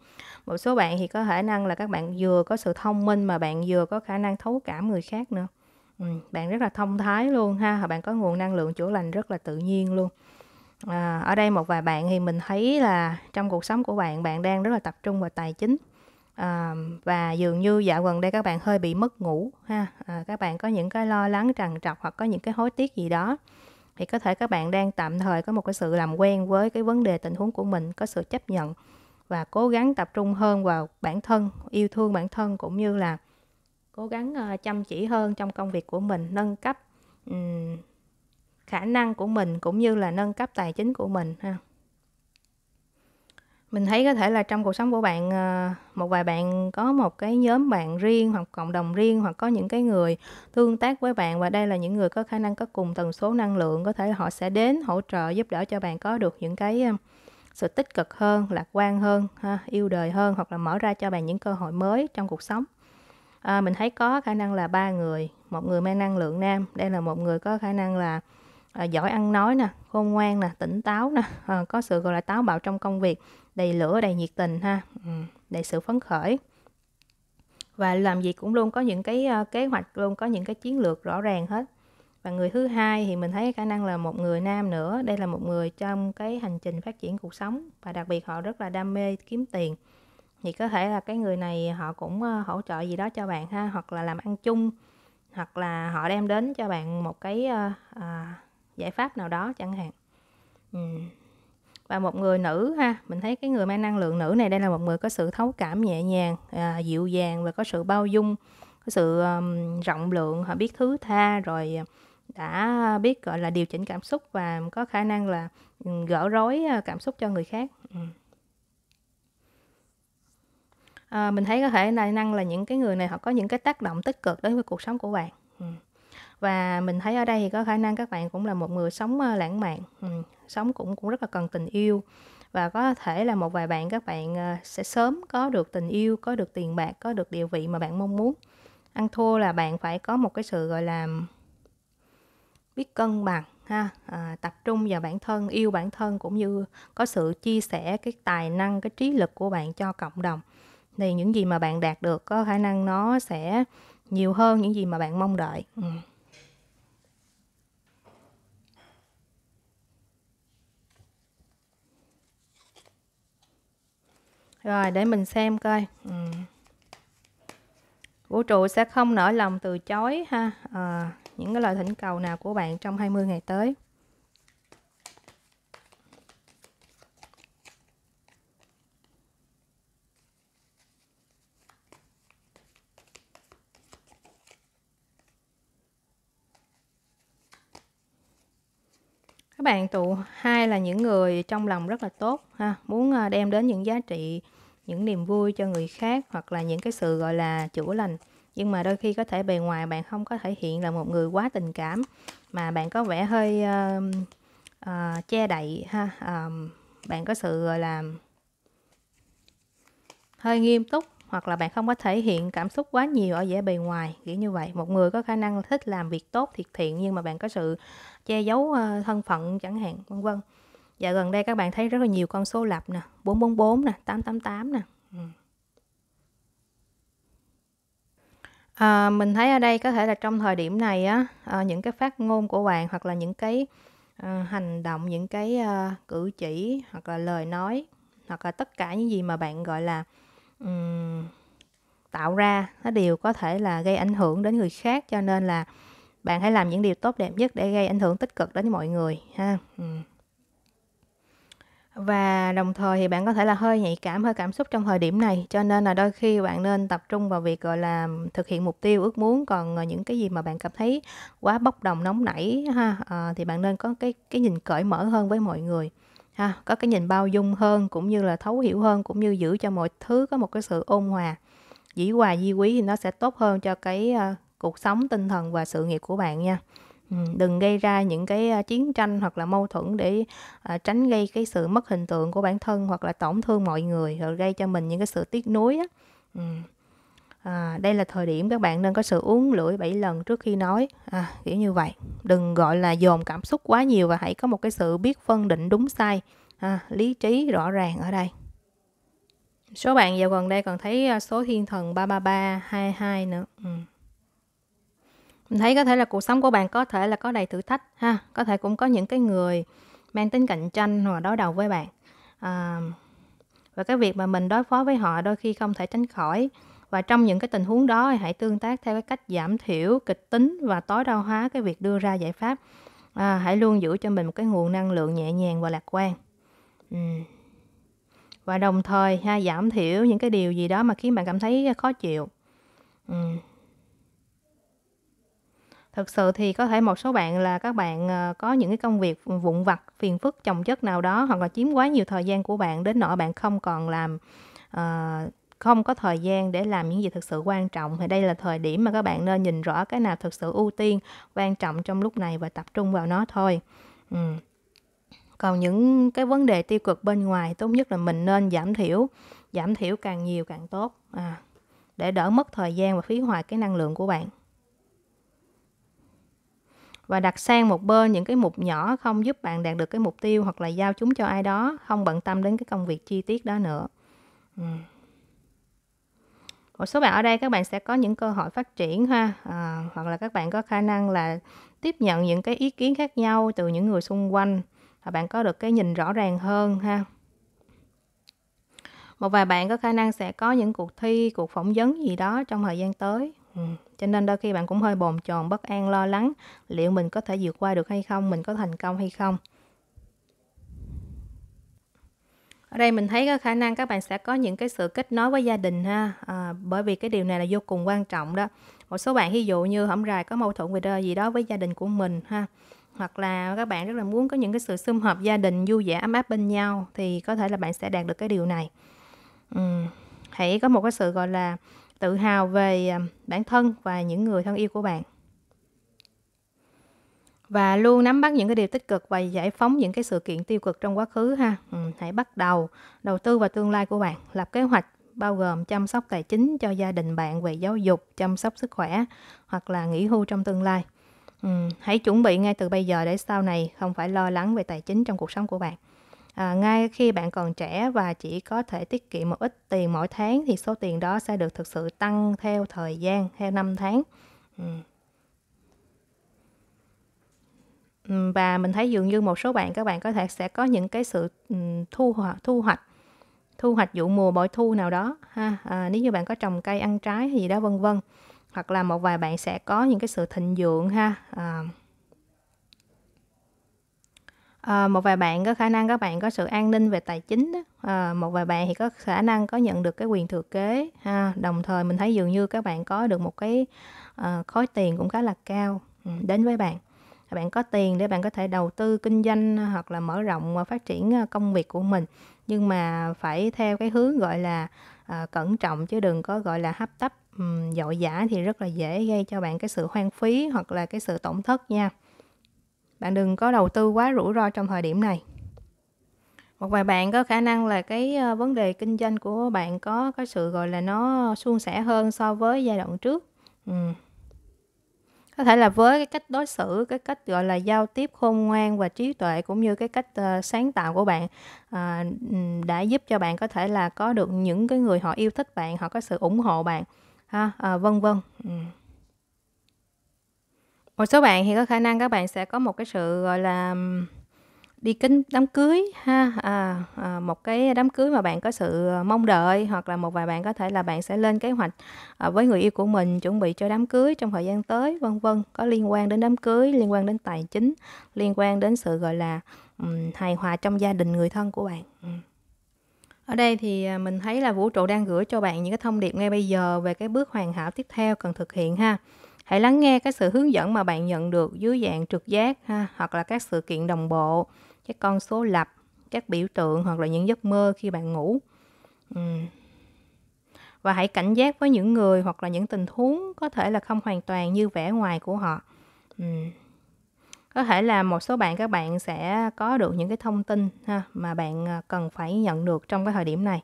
một số bạn thì có khả năng là các bạn vừa có sự thông minh mà bạn vừa có khả năng thấu cảm người khác nữa ừ, bạn rất là thông thái luôn ha bạn có nguồn năng lượng chữa lành rất là tự nhiên luôn à, ở đây một vài bạn thì mình thấy là trong cuộc sống của bạn bạn đang rất là tập trung vào tài chính à, và dường như dạo gần đây các bạn hơi bị mất ngủ ha à, các bạn có những cái lo lắng trằn trọc hoặc có những cái hối tiếc gì đó thì có thể các bạn đang tạm thời có một cái sự làm quen với cái vấn đề tình huống của mình có sự chấp nhận và cố gắng tập trung hơn vào bản thân yêu thương bản thân cũng như là cố gắng ờ, chăm chỉ hơn trong công việc của mình nâng cấp um, khả năng của mình cũng như là nâng cấp tài chính của mình ha mình thấy có thể là trong cuộc sống của bạn ờ, một vài bạn có một cái nhóm bạn riêng hoặc cộng đồng riêng hoặc có những cái người tương tác với bạn và đây là những người có khả năng có cùng tần số năng lượng có thể họ sẽ đến hỗ trợ giúp đỡ cho bạn có được những cái ờ, sự tích cực hơn lạc quan hơn ha, yêu đời hơn hoặc là mở ra cho bạn những cơ hội mới trong cuộc sống à, mình thấy có khả năng là ba người một người mang năng lượng nam đây là một người có khả năng là à, giỏi ăn nói nè khôn ngoan nè tỉnh táo nè à, có sự gọi là táo bạo trong công việc đầy lửa đầy nhiệt tình ha ừ, đầy sự phấn khởi và làm gì cũng luôn có những cái ờ, kế hoạch luôn có những cái chiến lược rõ ràng hết và người thứ hai thì mình thấy khả năng là một người nam nữa đây là một người trong cái hành trình phát triển cuộc sống và đặc biệt họ rất là đam mê kiếm tiền thì có thể là cái người này họ cũng ờ, hỗ trợ gì đó cho bạn ha hoặc là làm ăn chung hoặc là họ đem đến cho bạn một cái à, giải pháp nào đó chẳng hạn ừ và một người nữ ha mình thấy cái người mang năng lượng nữ này đây là một người có sự thấu cảm nhẹ nhàng à, dịu dàng và có sự bao dung có sự um, rộng lượng họ biết thứ tha rồi đã biết gọi là điều chỉnh cảm xúc và có khả năng là gỡ rối à, cảm xúc cho người khác ừ. à, mình thấy có thể là năng là những cái người này họ có những cái tác động tích cực đối với cuộc sống của bạn ừ và mình thấy ở đây thì có khả năng các bạn cũng là một người sống lãng mạn ừ, sống cũng cũng rất là cần tình yêu và có thể là một vài bạn các bạn ờ, sẽ sớm có được tình yêu có được tiền bạc có được địa vị mà bạn mong muốn ăn thua là bạn phải có một cái sự gọi là biết cân bằng ha à, tập trung vào bản thân yêu bản thân cũng như có sự chia sẻ cái tài năng cái trí lực của bạn cho cộng đồng thì những gì mà bạn đạt được có khả năng nó sẽ nhiều hơn những gì mà bạn mong đợi ừ. Rồi để mình xem coi. Ừ. Vũ trụ sẽ không nở lòng từ chối ha. À, những cái lời thỉnh cầu nào của bạn trong 20 ngày tới. các bạn tụ hai là những người trong lòng rất là tốt ha muốn ờ, đem đến những giá trị những niềm vui cho người khác hoặc là những cái sự gọi là chữa lành nhưng mà đôi khi có thể bề ngoài bạn không có thể hiện là một người quá tình cảm mà bạn có vẻ hơi uh, uh, che đậy ha uh, bạn có sự gọi là hơi nghiêm túc hoặc là bạn không có thể hiện cảm xúc quá nhiều ở vẻ bề ngoài kiểu như vậy một người có khả năng thích làm việc tốt thiệt thiện nhưng mà bạn có sự che giấu ờ, thân phận chẳng hạn vân vân Dạ gần đây các bạn thấy rất là nhiều con số lập nè, 444 nè, 888 nè. Ừ. À, mình thấy ở đây có thể là trong thời điểm này á à, những cái phát ngôn của bạn hoặc là những cái à, hành động, những cái à, cử chỉ hoặc là lời nói hoặc là tất cả những gì mà bạn gọi là um, tạo ra nó đều có thể là gây ảnh hưởng đến người khác cho nên là bạn hãy làm những điều tốt đẹp nhất để gây ảnh hưởng tích cực đến mọi người ha. Ừ và đồng thời thì bạn có thể là hơi nhạy cảm hơi cảm xúc trong thời điểm này cho nên là đôi khi bạn nên tập trung vào việc gọi là thực hiện mục tiêu ước muốn còn ờ, những cái gì mà bạn cảm thấy quá bốc đồng nóng nảy ha à, thì bạn nên có cái cái nhìn cởi mở hơn với mọi người ha có cái nhìn bao dung hơn cũng như là thấu hiểu hơn cũng như giữ cho mọi thứ có một cái sự ôn hòa dĩ hòa di quý thì nó sẽ tốt hơn cho cái uh, cuộc sống tinh thần và sự nghiệp của bạn nha đừng gây ra những cái chiến tranh hoặc là mâu thuẫn để à, tránh gây cái sự mất hình tượng của bản thân hoặc là tổn thương mọi người rồi gây cho mình những cái sự tiếc nuối á. Ừ. À, đây là thời điểm các bạn nên có sự uống lưỡi 7 lần trước khi nói à, kiểu như vậy đừng gọi là dồn cảm xúc quá nhiều và hãy có một cái sự biết phân định đúng sai à, lý trí rõ ràng ở đây số bạn vào gần đây còn thấy số thiên thần 333 22 nữa ừ thấy có thể là cuộc sống của bạn có thể là có đầy thử thách ha có thể cũng có những cái người mang tính cạnh tranh hoặc đối đầu với bạn à, và cái việc mà mình đối phó với họ đôi khi không thể tránh khỏi và trong những cái tình huống đó hãy tương tác theo cái cách giảm thiểu kịch tính và tối đa hóa cái việc đưa ra giải pháp à, hãy luôn giữ cho mình một cái nguồn năng lượng nhẹ nhàng và lạc quan ừ. và đồng thời ha giảm thiểu những cái điều gì đó mà khiến bạn cảm thấy khó chịu ừ thực sự thì có thể một số bạn là các bạn ờ, có những cái công việc vụn vặt phiền phức chồng chất nào đó hoặc là chiếm quá nhiều thời gian của bạn đến nỗi bạn không còn làm uh, không có thời gian để làm những gì thực sự quan trọng thì đây là thời điểm mà các bạn nên nhìn rõ cái nào thực sự ưu tiên quan trọng trong lúc này và tập trung vào nó thôi ừ. còn những cái vấn đề tiêu cực bên ngoài tốt nhất là mình nên giảm thiểu giảm thiểu càng nhiều càng tốt à, để đỡ mất thời gian và phí hoài cái năng lượng của bạn và đặt sang một bên những cái mục nhỏ không giúp bạn đạt được cái mục tiêu hoặc là giao chúng cho ai đó không bận tâm đến cái công việc chi tiết đó nữa một số bạn ở đây các bạn sẽ có những cơ hội phát triển ha à, hoặc là các bạn có khả năng là tiếp nhận những cái ý kiến khác nhau từ những người xung quanh và bạn có được cái nhìn rõ ràng hơn ha một vài bạn có khả năng sẽ có những cuộc thi cuộc phỏng vấn gì đó trong thời gian tới cho nên đôi khi bạn cũng hơi bồn chồn bất an lo lắng liệu mình có thể vượt qua được hay không mình có thành công hay không ở đây mình thấy có khả năng các bạn sẽ có những cái sự kết nối với gia đình ha à, bởi vì cái điều này là vô cùng quan trọng đó một số bạn ví dụ như hổng rài có mâu thuẫn về đời gì đó với gia đình của mình ha hoặc là các bạn rất là muốn có những cái sự sum hợp gia đình vui vẻ ấm áp bên nhau thì có thể là bạn sẽ đạt được cái điều này ừ. hãy có một cái sự gọi là tự hào về à, bản thân và những người thân yêu của bạn và luôn nắm bắt những cái điều tích cực và giải phóng những cái sự kiện tiêu cực trong quá khứ ha ừ, hãy bắt đầu đầu tư vào tương lai của bạn lập kế hoạch bao gồm chăm sóc tài chính cho gia đình bạn về giáo dục chăm sóc sức khỏe hoặc là nghỉ hưu trong tương lai ừ, hãy chuẩn bị ngay từ bây giờ để sau này không phải lo lắng về tài chính trong cuộc sống của bạn à, ngay khi bạn còn trẻ và chỉ có thể tiết kiệm một ít tiền mỗi tháng thì số tiền đó sẽ được thực sự tăng theo thời gian theo năm tháng ừ. ừ và mình thấy dường như một số bạn các bạn có thể sẽ có những cái sự ừ, thu hoạch thu hoạch thu hoạch vụ mùa bội thu nào đó ha à, nếu như bạn có trồng cây ăn trái gì đó vân vân hoặc là một vài bạn sẽ có những cái sự thịnh vượng ha à, À, một vài bạn có khả năng các bạn có sự an ninh về tài chính đó. À, một vài bạn thì có khả năng có nhận được cái quyền thừa kế ha. đồng thời mình thấy dường như các bạn có được một cái à, khối tiền cũng khá là cao ừ, đến với bạn bạn có tiền để bạn có thể đầu tư kinh doanh hoặc là mở rộng và phát triển công việc của mình nhưng mà phải theo cái hướng gọi là à, cẩn trọng chứ đừng có gọi là hấp tấp um, dội dã thì rất là dễ gây cho bạn cái sự hoang phí hoặc là cái sự tổn thất nha bạn đừng có đầu tư quá rủi ro trong thời điểm này một vài bạn có khả năng là cái ờ, vấn đề kinh doanh của bạn có cái sự gọi là nó suôn sẻ hơn so với giai đoạn trước ừ. có thể là với cái cách đối xử cái cách gọi là giao tiếp khôn ngoan và trí tuệ cũng như cái cách ờ, sáng tạo của bạn uh, đã giúp cho bạn có thể là có được những cái người họ yêu thích bạn họ có sự ủng hộ bạn ha uh, vân vân ừ một số bạn thì có khả năng các bạn sẽ có một cái sự gọi là đi kính đám cưới ha à, à, một cái đám cưới mà bạn có sự ờ, mong đợi hoặc là một vài bạn có thể là bạn sẽ lên kế hoạch à, với người yêu của mình chuẩn bị cho đám cưới trong thời gian tới vân vân có liên quan đến đám cưới liên quan đến tài chính liên quan đến sự gọi là um, hài hòa trong gia đình người thân của bạn ừ. ở đây thì à, mình thấy là vũ trụ đang gửi cho bạn những cái thông điệp ngay bây giờ về cái bước hoàn hảo tiếp theo cần thực hiện ha Hãy lắng nghe cái sự hướng dẫn mà bạn nhận được dưới dạng trực giác ha, hoặc là các sự kiện đồng bộ, các con số lập, các biểu tượng hoặc là những giấc mơ khi bạn ngủ. Và hãy cảnh giác với những người hoặc là những tình huống có thể là không hoàn toàn như vẻ ngoài của họ. Có thể là một số bạn các bạn sẽ có được những cái thông tin ha, mà bạn à, cần phải nhận được trong cái thời điểm này.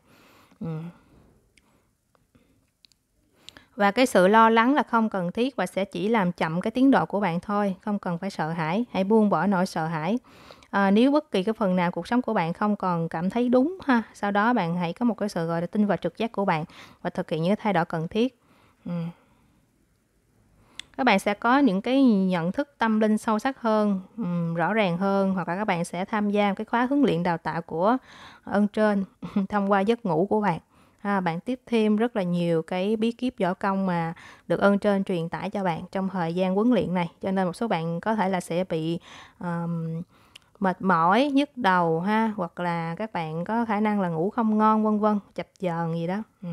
Ừ. Và cái sự lo lắng là không cần thiết và sẽ chỉ làm chậm cái tiến độ của bạn thôi, không cần phải sợ hãi, hãy buông bỏ nỗi sợ hãi. À, nếu bất kỳ cái phần nào cuộc sống của bạn không còn cảm thấy đúng ha, sau đó bạn hãy có một cái sự gọi là tin vào trực giác của bạn và thực hiện những thay đổi cần thiết. Ừ các bạn sẽ có những cái nhận thức tâm linh sâu sắc hơn um, rõ ràng hơn hoặc là các bạn sẽ tham gia cái khóa huấn luyện đào tạo của ơn trên thông qua giấc ngủ của bạn ha, bạn tiếp thêm rất là nhiều cái bí kíp võ công mà được ơn trên truyền tải cho bạn trong thời gian huấn luyện này cho nên một số bạn có thể là sẽ bị um, mệt mỏi nhức đầu ha hoặc là các bạn có khả năng là ngủ không ngon vân vân chập chờn gì đó ừ.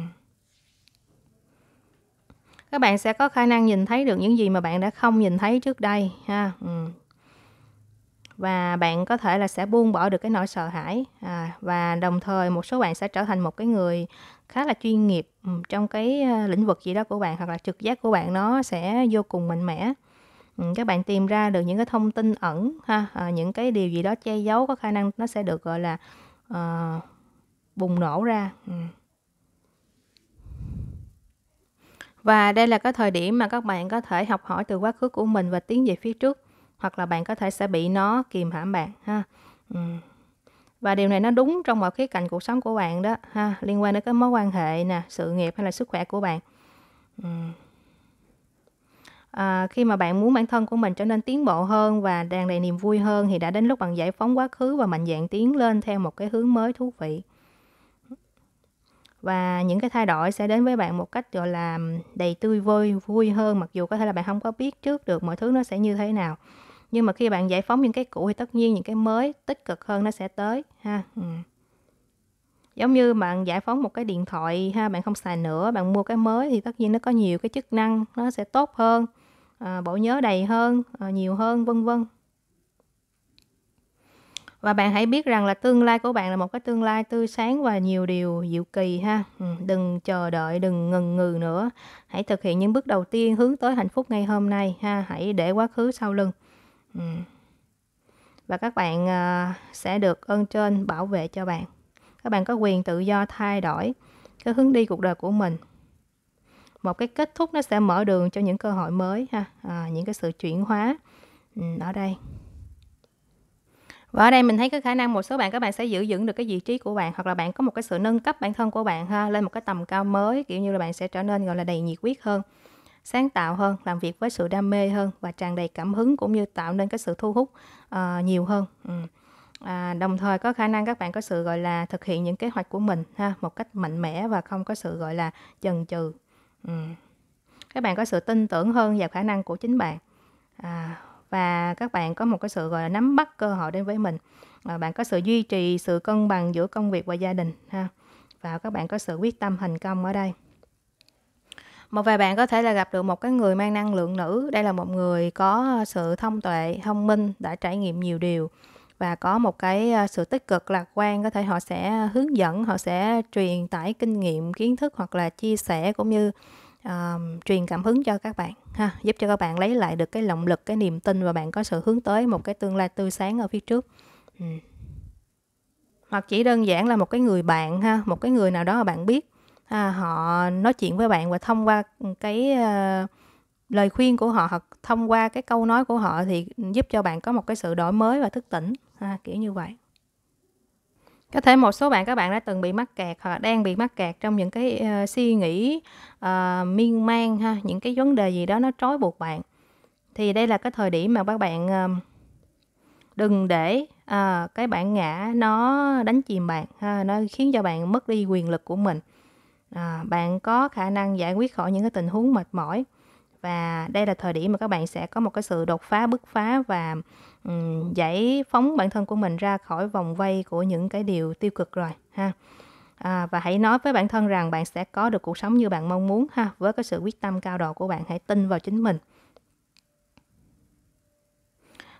các bạn sẽ có khả năng nhìn thấy được những gì mà bạn đã không nhìn thấy trước đây ha ừ. và bạn có thể là sẽ buông bỏ được cái nỗi sợ hãi à, và đồng thời một số bạn sẽ trở thành một cái người khá là chuyên nghiệp ừ, trong cái ờ, lĩnh vực gì đó của bạn hoặc là trực giác của bạn nó sẽ vô cùng mạnh mẽ ừ, các bạn tìm ra được những cái thông tin ẩn ha ờ, những cái điều gì đó che giấu có khả năng nó sẽ được gọi là à, bùng nổ ra ừ. và đây là cái thời điểm mà các bạn có thể học hỏi từ quá khứ của mình và tiến về phía trước hoặc là bạn có thể sẽ bị nó kìm hãm bạn ha ừ và điều này nó đúng trong mọi khía cạnh cuộc sống của bạn đó ha liên quan đến cái mối quan hệ nè sự nghiệp hay là sức khỏe của bạn à, khi mà bạn muốn bản thân của mình trở nên tiến bộ hơn và đang đầy niềm vui hơn thì đã đến lúc bạn giải phóng quá khứ và mạnh dạn tiến lên theo một cái hướng mới thú vị và những cái thay đổi sẽ đến với bạn một cách gọi là đầy tươi vui vui hơn mặc dù có thể là bạn không có biết trước được mọi thứ nó sẽ như thế nào nhưng mà khi bạn giải phóng những cái cũ thì tất nhiên những cái mới tích cực hơn nó sẽ tới ha ừ. giống như bạn giải phóng một cái điện thoại ha bạn không xài nữa bạn mua cái mới thì tất nhiên nó có nhiều cái chức năng nó sẽ tốt hơn à, bộ nhớ đầy hơn à, nhiều hơn vân vân và bạn hãy biết rằng là tương lai của bạn là một cái tương lai tươi sáng và nhiều điều diệu kỳ ha ừ, đừng chờ đợi đừng ngần ngừ nữa hãy thực hiện những bước đầu tiên hướng tới hạnh phúc ngay hôm nay ha hãy để quá khứ sau lưng Ừ. và các bạn ờ, sẽ được ơn trên bảo vệ cho bạn các bạn có quyền tự do thay đổi cái hướng đi cuộc đời của mình một cái kết thúc nó sẽ mở đường cho những cơ hội mới ha à, những cái sự chuyển hóa ừ, ở đây và ở đây mình thấy cái khả năng một số bạn các bạn sẽ giữ vững được cái vị trí của bạn hoặc là bạn có một cái sự nâng cấp bản thân của bạn ha lên một cái tầm cao mới kiểu như là bạn sẽ trở nên gọi là đầy nhiệt huyết hơn sáng tạo hơn làm việc với sự đam mê hơn và tràn đầy cảm hứng cũng như tạo nên cái sự thu hút uh, nhiều hơn ừ. À, đồng thời có khả năng các bạn có sự gọi là thực hiện những kế hoạch của mình ha một cách mạnh mẽ và không có sự gọi là chần chừ ừ. các bạn có sự tin tưởng hơn vào khả năng của chính bạn à, và các bạn có một cái sự gọi là nắm bắt cơ hội đến với mình à, bạn có sự duy trì sự cân bằng giữa công việc và gia đình ha và các bạn có sự quyết tâm thành công ở đây một vài bạn có thể là gặp được một cái người mang năng lượng nữ đây là một người có ờ, sự thông tuệ thông minh đã trải nghiệm nhiều điều và có một cái ờ, sự tích cực lạc quan có thể họ sẽ hướng dẫn họ sẽ truyền tải kinh nghiệm kiến thức hoặc là chia sẻ cũng như uh, truyền cảm hứng cho các bạn ha giúp cho các bạn lấy lại được cái động lực cái niềm tin và bạn có sự hướng tới một cái tương lai tươi sáng ở phía trước ừ. hoặc chỉ đơn giản là một cái người bạn ha một cái người nào đó mà bạn biết à, họ nói chuyện với bạn và thông qua cái uh, lời khuyên của họ hoặc thông qua cái câu nói của họ thì giúp cho bạn có một cái sự đổi mới và thức tỉnh à, kiểu như vậy có thể một số bạn các bạn đã từng bị mắc kẹt hoặc đang bị mắc kẹt trong những cái uh, suy nghĩ uh, miên man ha những cái vấn đề gì đó nó trói buộc bạn thì đây là cái thời điểm mà các bạn uh, đừng để uh, cái bản ngã nó đánh chìm bạn ha nó khiến cho bạn mất đi quyền lực của mình à, bạn có khả năng giải quyết khỏi những cái tình huống mệt mỏi và đây là thời điểm mà các bạn sẽ có một cái sự đột phá bứt phá và um, giải phóng bản thân của mình ra khỏi vòng vây của những cái điều tiêu cực rồi ha à, và hãy nói với bản thân rằng bạn sẽ có được cuộc sống như bạn mong muốn ha với cái sự quyết tâm cao độ của bạn hãy tin vào chính mình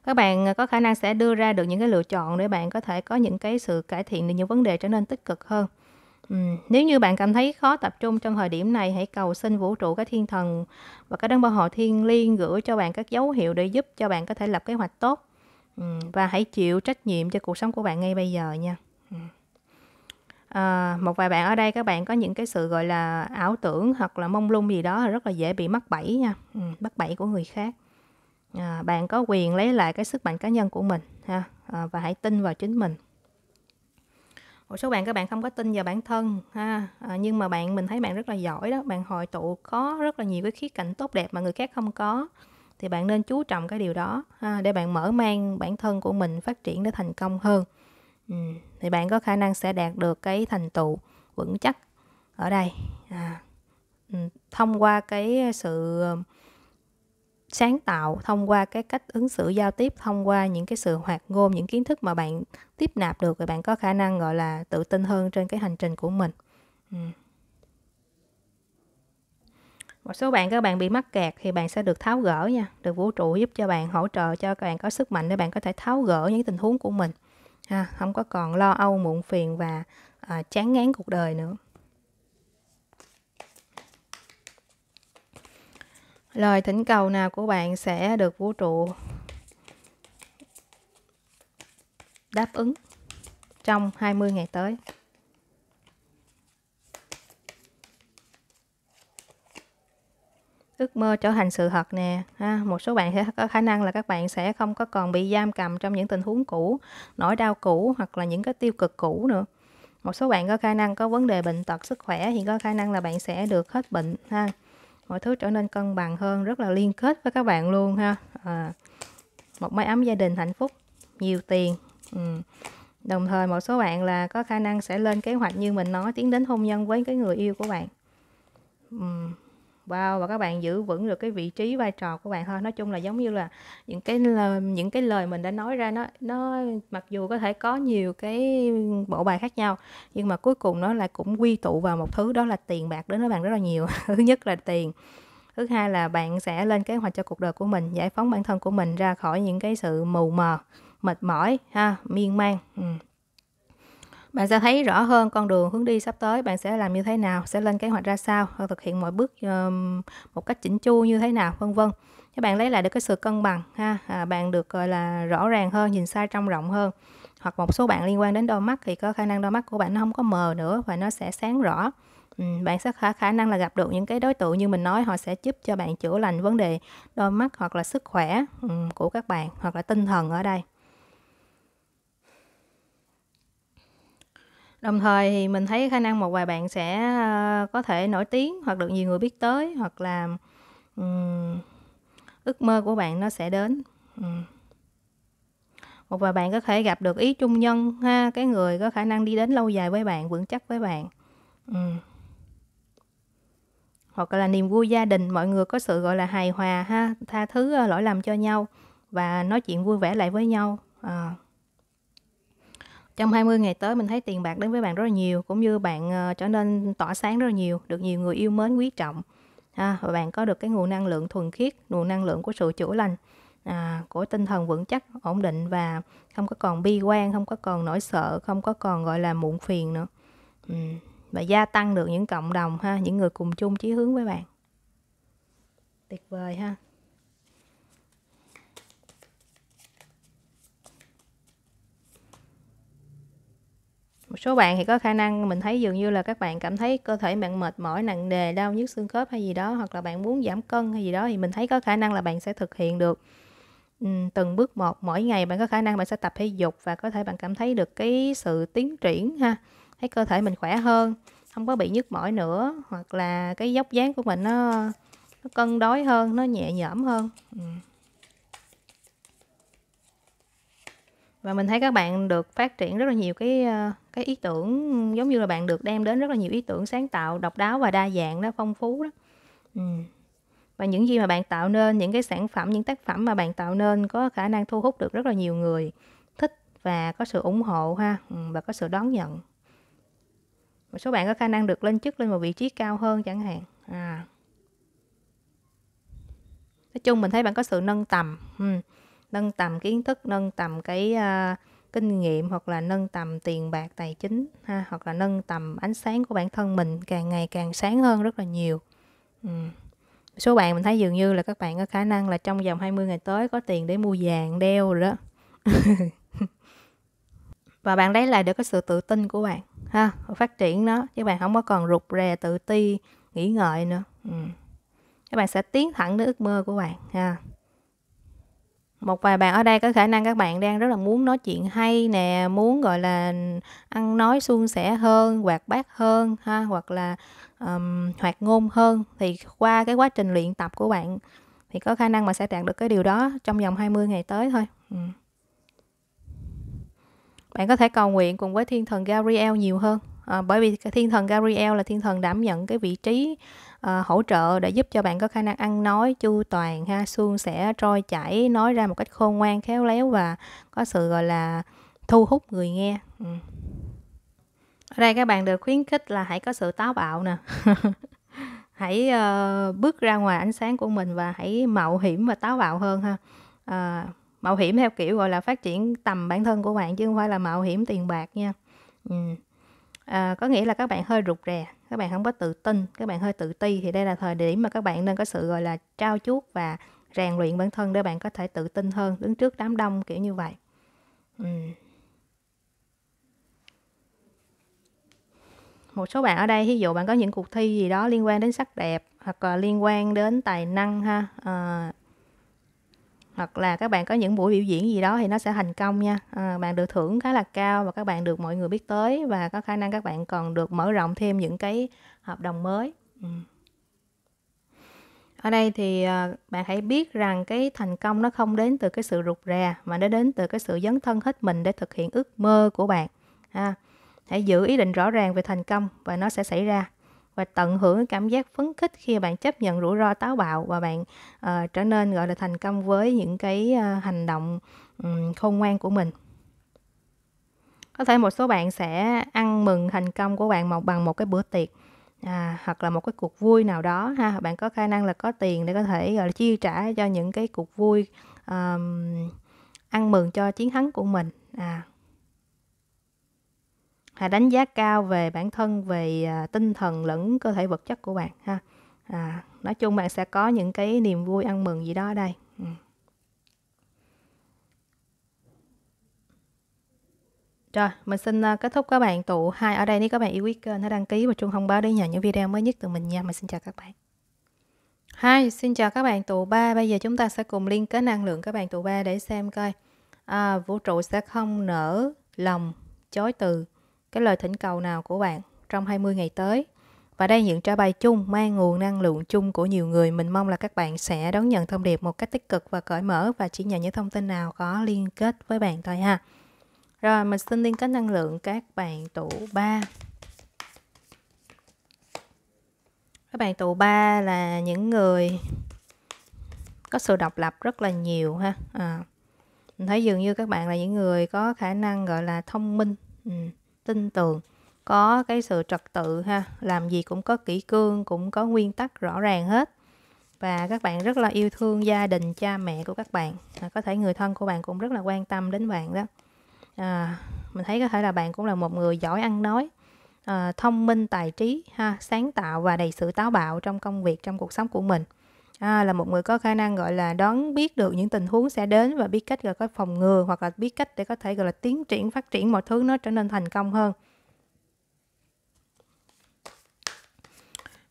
các bạn có khả năng sẽ đưa ra được những cái lựa chọn để bạn có thể có những cái sự cải thiện được những vấn đề trở nên tích cực hơn Ừ, nếu như bạn cảm thấy khó tập trung trong thời điểm này, hãy cầu xin vũ trụ các thiên thần và các đấng bảo hộ thiên liêng gửi cho bạn các dấu hiệu để giúp cho bạn có thể lập kế hoạch tốt ừ, và hãy chịu trách nhiệm cho cuộc sống của bạn ngay bây giờ nha. Ừ. À, một vài bạn ở đây các bạn có những cái sự gọi là ảo tưởng hoặc là mông lung gì đó rất là dễ bị mắc bẫy nha, mắc bẫy của người khác. À, bạn có quyền lấy lại cái sức mạnh cá nhân của mình ha à, và hãy tin vào chính mình một số bạn các bạn không có tin vào bản thân ha à, nhưng mà bạn mình thấy bạn rất là giỏi đó bạn hội tụ có rất là nhiều cái khía cạnh tốt đẹp mà người khác không có thì bạn nên chú trọng cái điều đó ha, để bạn mở mang bản thân của mình phát triển để thành công hơn ừ, thì bạn có khả năng sẽ đạt được cái thành tựu vững chắc ở đây à, ừ, thông qua cái sự sáng tạo thông qua cái cách ứng xử giao tiếp thông qua những cái sự hoạt ngôn những kiến thức mà bạn tiếp nạp được rồi bạn có khả năng gọi là tự tin hơn trên cái hành trình của mình một số bạn các bạn bị mắc kẹt thì bạn sẽ được tháo gỡ nha được vũ trụ giúp cho bạn hỗ trợ cho các bạn có sức mạnh để bạn có thể tháo gỡ những tình huống của mình ha không có còn lo âu muộn phiền và à, chán ngán cuộc đời nữa lời thỉnh cầu nào của bạn sẽ được vũ trụ đáp ứng trong 20 ngày tới. Ước mơ trở thành sự thật nè. Ha, một số bạn sẽ có khả năng là các bạn sẽ không có còn bị giam cầm trong những tình huống cũ, nỗi đau cũ hoặc là những cái tiêu cực cũ nữa. Một số bạn có khả năng có vấn đề bệnh tật sức khỏe thì có khả năng là bạn sẽ được hết bệnh ha mọi thứ trở nên cân bằng hơn rất là liên kết với các bạn luôn ha à, một mái ấm gia đình hạnh phúc nhiều tiền ừ. đồng thời một số bạn là có khả năng sẽ lên kế hoạch như mình nói tiến đến hôn nhân với cái người yêu của bạn ừ. Wow, và các bạn giữ vững được cái vị trí vai trò của bạn thôi. Nói chung là giống như là những cái lời, những cái lời mình đã nói ra nó nó mặc dù có thể có nhiều cái bộ bài khác nhau nhưng mà cuối cùng nó lại cũng quy tụ vào một thứ đó là tiền bạc đến với bạn rất là nhiều. thứ nhất là tiền thứ hai là bạn sẽ lên kế hoạch cho cuộc đời của mình giải phóng bản thân của mình ra khỏi những cái sự mù mờ mệt mỏi ha miên man ừ. Bạn sẽ thấy rõ hơn con đường hướng đi sắp tới bạn sẽ làm như thế nào, sẽ lên kế hoạch ra sao, hoặc thực hiện mọi bước um, một cách chỉnh chu như thế nào, vân vân. Các bạn lấy lại được cái sự cân bằng ha, à, bạn được gọi là rõ ràng hơn, nhìn xa trong rộng hơn. Hoặc một số bạn liên quan đến đôi mắt thì có khả năng đôi mắt của bạn nó không có mờ nữa và nó sẽ sáng rõ. Ừ, bạn sẽ khả khả năng là gặp được những cái đối tượng như mình nói họ sẽ giúp cho bạn chữa lành vấn đề đôi mắt hoặc là sức khỏe um, của các bạn hoặc là tinh thần ở đây Đồng thời thì mình thấy khả năng một vài bạn sẽ ờ, có thể nổi tiếng hoặc được nhiều người biết tới hoặc là ừm, ước mơ của bạn nó sẽ đến. Ừm. Một vài bạn có thể gặp được ý chung nhân ha, cái người có khả năng đi đến lâu dài với bạn, vững chắc với bạn. Ừm. Hoặc là niềm vui gia đình, mọi người có sự gọi là hài hòa ha, tha thứ ờ, lỗi lầm cho nhau và nói chuyện vui vẻ lại với nhau. Ờ trong 20 ngày tới mình thấy tiền bạc đến với bạn rất là nhiều cũng như bạn ờ, trở nên tỏa sáng rất là nhiều được nhiều người yêu mến quý trọng à, và bạn có được cái nguồn năng lượng thuần khiết nguồn năng lượng của sự chữa lành à, của tinh thần vững chắc ổn định và không có còn bi quan không có còn nỗi sợ không có còn gọi là muộn phiền nữa và gia tăng được những cộng đồng ha những người cùng chung chí hướng với bạn tuyệt vời ha một số bạn thì có khả năng mình thấy dường như là các bạn cảm thấy cơ thể bạn mệt mỏi nặng nề đau nhức xương khớp hay gì đó hoặc là bạn muốn giảm cân hay gì đó thì mình thấy có khả năng là bạn sẽ thực hiện được từng bước một mỗi ngày bạn có khả năng bạn sẽ tập thể dục và có thể bạn cảm thấy được cái sự tiến triển ha thấy cơ thể mình khỏe hơn không có bị nhức mỏi nữa hoặc là cái dốc dáng của mình nó nó cân đối hơn nó nhẹ nhõm hơn ừ. và mình thấy các bạn được phát triển rất là nhiều cái ờ, cái ý tưởng giống như là bạn được đem đến rất là nhiều ý tưởng sáng tạo độc đáo và đa dạng đó phong phú đó ừ. và những gì mà bạn tạo nên những cái sản phẩm những tác phẩm mà bạn tạo nên có khả năng thu hút được rất là nhiều người thích và có sự ủng hộ ha ừ, và có sự đón nhận một số bạn có khả năng được lên chức lên một vị trí cao hơn chẳng hạn à nói chung mình thấy bạn có sự nâng tầm ừ nâng tầm kiến thức nâng tầm cái uh, kinh nghiệm hoặc là nâng tầm tiền bạc tài chính ha hoặc là nâng tầm ánh sáng của bản thân mình càng ngày càng sáng hơn rất là nhiều ừ. số bạn mình thấy dường như là các bạn có khả năng là trong vòng 20 ngày tới có tiền để mua vàng đeo rồi đó và bạn đấy là được cái sự tự tin của bạn ha phát triển nó chứ bạn không có còn rụt rè tự ti nghĩ ngợi nữa ừ. các bạn sẽ tiến thẳng đến ước mơ của bạn ha một vài bạn ở đây có khả năng các bạn đang rất là muốn nói chuyện hay nè muốn gọi là ăn nói suôn sẻ hơn hoạt bát hơn ha hoặc là um, hoạt ngôn hơn thì qua cái quá trình luyện tập của bạn thì có khả năng mà sẽ đạt được cái điều đó trong vòng 20 ngày tới thôi ừ. bạn có thể cầu nguyện cùng với thiên thần Gabriel nhiều hơn à, bởi vì thiên thần Gabriel là thiên thần đảm nhận cái vị trí uh, hỗ trợ để giúp cho bạn có khả năng ăn nói chu toàn ha suôn sẽ trôi chảy nói ra một cách khôn ngoan khéo léo và có sự gọi là thu hút người nghe ừ. ở đây các bạn được khuyến khích là hãy có sự táo bạo nè hãy uh, bước ra ngoài ánh sáng của mình và hãy mạo hiểm và táo bạo hơn ha uh, mạo hiểm theo kiểu gọi là phát triển tầm bản thân của bạn chứ không phải là mạo hiểm tiền bạc nha ừ. à, có nghĩa là các bạn hơi rụt rè các bạn không có tự tin các bạn hơi tự ti thì đây là thời điểm mà các bạn nên có sự gọi là trao chuốt và rèn luyện bản thân để bạn có thể tự tin hơn đứng trước đám đông kiểu như vậy ừ. một số bạn ở đây ví dụ bạn có những cuộc thi gì đó liên quan đến sắc đẹp hoặc là liên quan đến tài năng ha à, hoặc là các bạn có những buổi biểu diễn gì đó thì nó sẽ thành công nha à, bạn được thưởng khá là cao và các bạn được mọi người biết tới và có khả năng các bạn còn được mở rộng thêm những cái hợp đồng mới ừ. ở đây thì ờ, bạn hãy biết rằng cái thành công nó không đến từ cái sự rụt rè mà nó đến từ cái sự dấn thân hết mình để thực hiện ước mơ của bạn à, hãy giữ ý định rõ ràng về thành công và nó sẽ xảy ra và tận hưởng cái cảm giác phấn khích khi bạn chấp nhận rủi ro táo bạo và bạn uh, trở nên gọi là thành công với những cái uh, hành động um, khôn ngoan của mình có thể một số bạn sẽ ăn mừng thành công của bạn một bằng một cái bữa tiệc à, hoặc là một cái cuộc vui nào đó ha bạn có khả năng là có tiền để có thể gọi là chi trả cho những cái cuộc vui um, ăn mừng cho chiến thắng của mình à hãy đánh giá cao về bản thân về à, tinh thần lẫn cơ thể vật chất của bạn ha à, nói chung bạn sẽ có những cái niềm vui ăn mừng gì đó ở đây ừ. Rồi, mình xin à, kết thúc các bạn tụ hai ở đây nếu các bạn yêu quý kênh hãy đăng ký và chuông thông báo để nhận những video mới nhất từ mình nha. Mình xin chào các bạn. hai xin chào các bạn tụ ba. Bây giờ chúng ta sẽ cùng liên kết năng lượng các bạn tụ ba để xem coi à, vũ trụ sẽ không nở lòng chối từ cái lời thỉnh cầu nào của bạn trong 20 ngày tới. Và đây những trả bài chung mang nguồn năng lượng chung của nhiều người. Mình mong là các bạn sẽ đón nhận thông điệp một cách tích cực và cởi mở và chỉ nhận những thông tin nào có liên kết với bạn thôi ha. Rồi mình xin liên kết năng lượng các bạn tụ 3. Các bạn tụ 3 là những người có sự độc lập rất là nhiều ha. À, mình thấy dường như các bạn là những người có khả năng gọi là thông minh. Ừ tin tưởng có cái sự trật tự ha làm gì cũng có kỷ cương cũng có nguyên tắc rõ ràng hết và các bạn rất là yêu thương gia đình cha mẹ của các bạn à, có thể người thân của bạn cũng rất là quan tâm đến bạn đó à, mình thấy có thể là bạn cũng là một người giỏi ăn nói à, thông minh tài trí ha sáng tạo và đầy sự táo bạo trong công việc trong cuộc sống của mình à, là một người có khả năng gọi là đón biết được những tình huống sẽ đến và biết cách gọi có phòng ngừa hoặc là biết cách để có thể gọi là tiến triển phát triển mọi thứ nó trở nên thành công hơn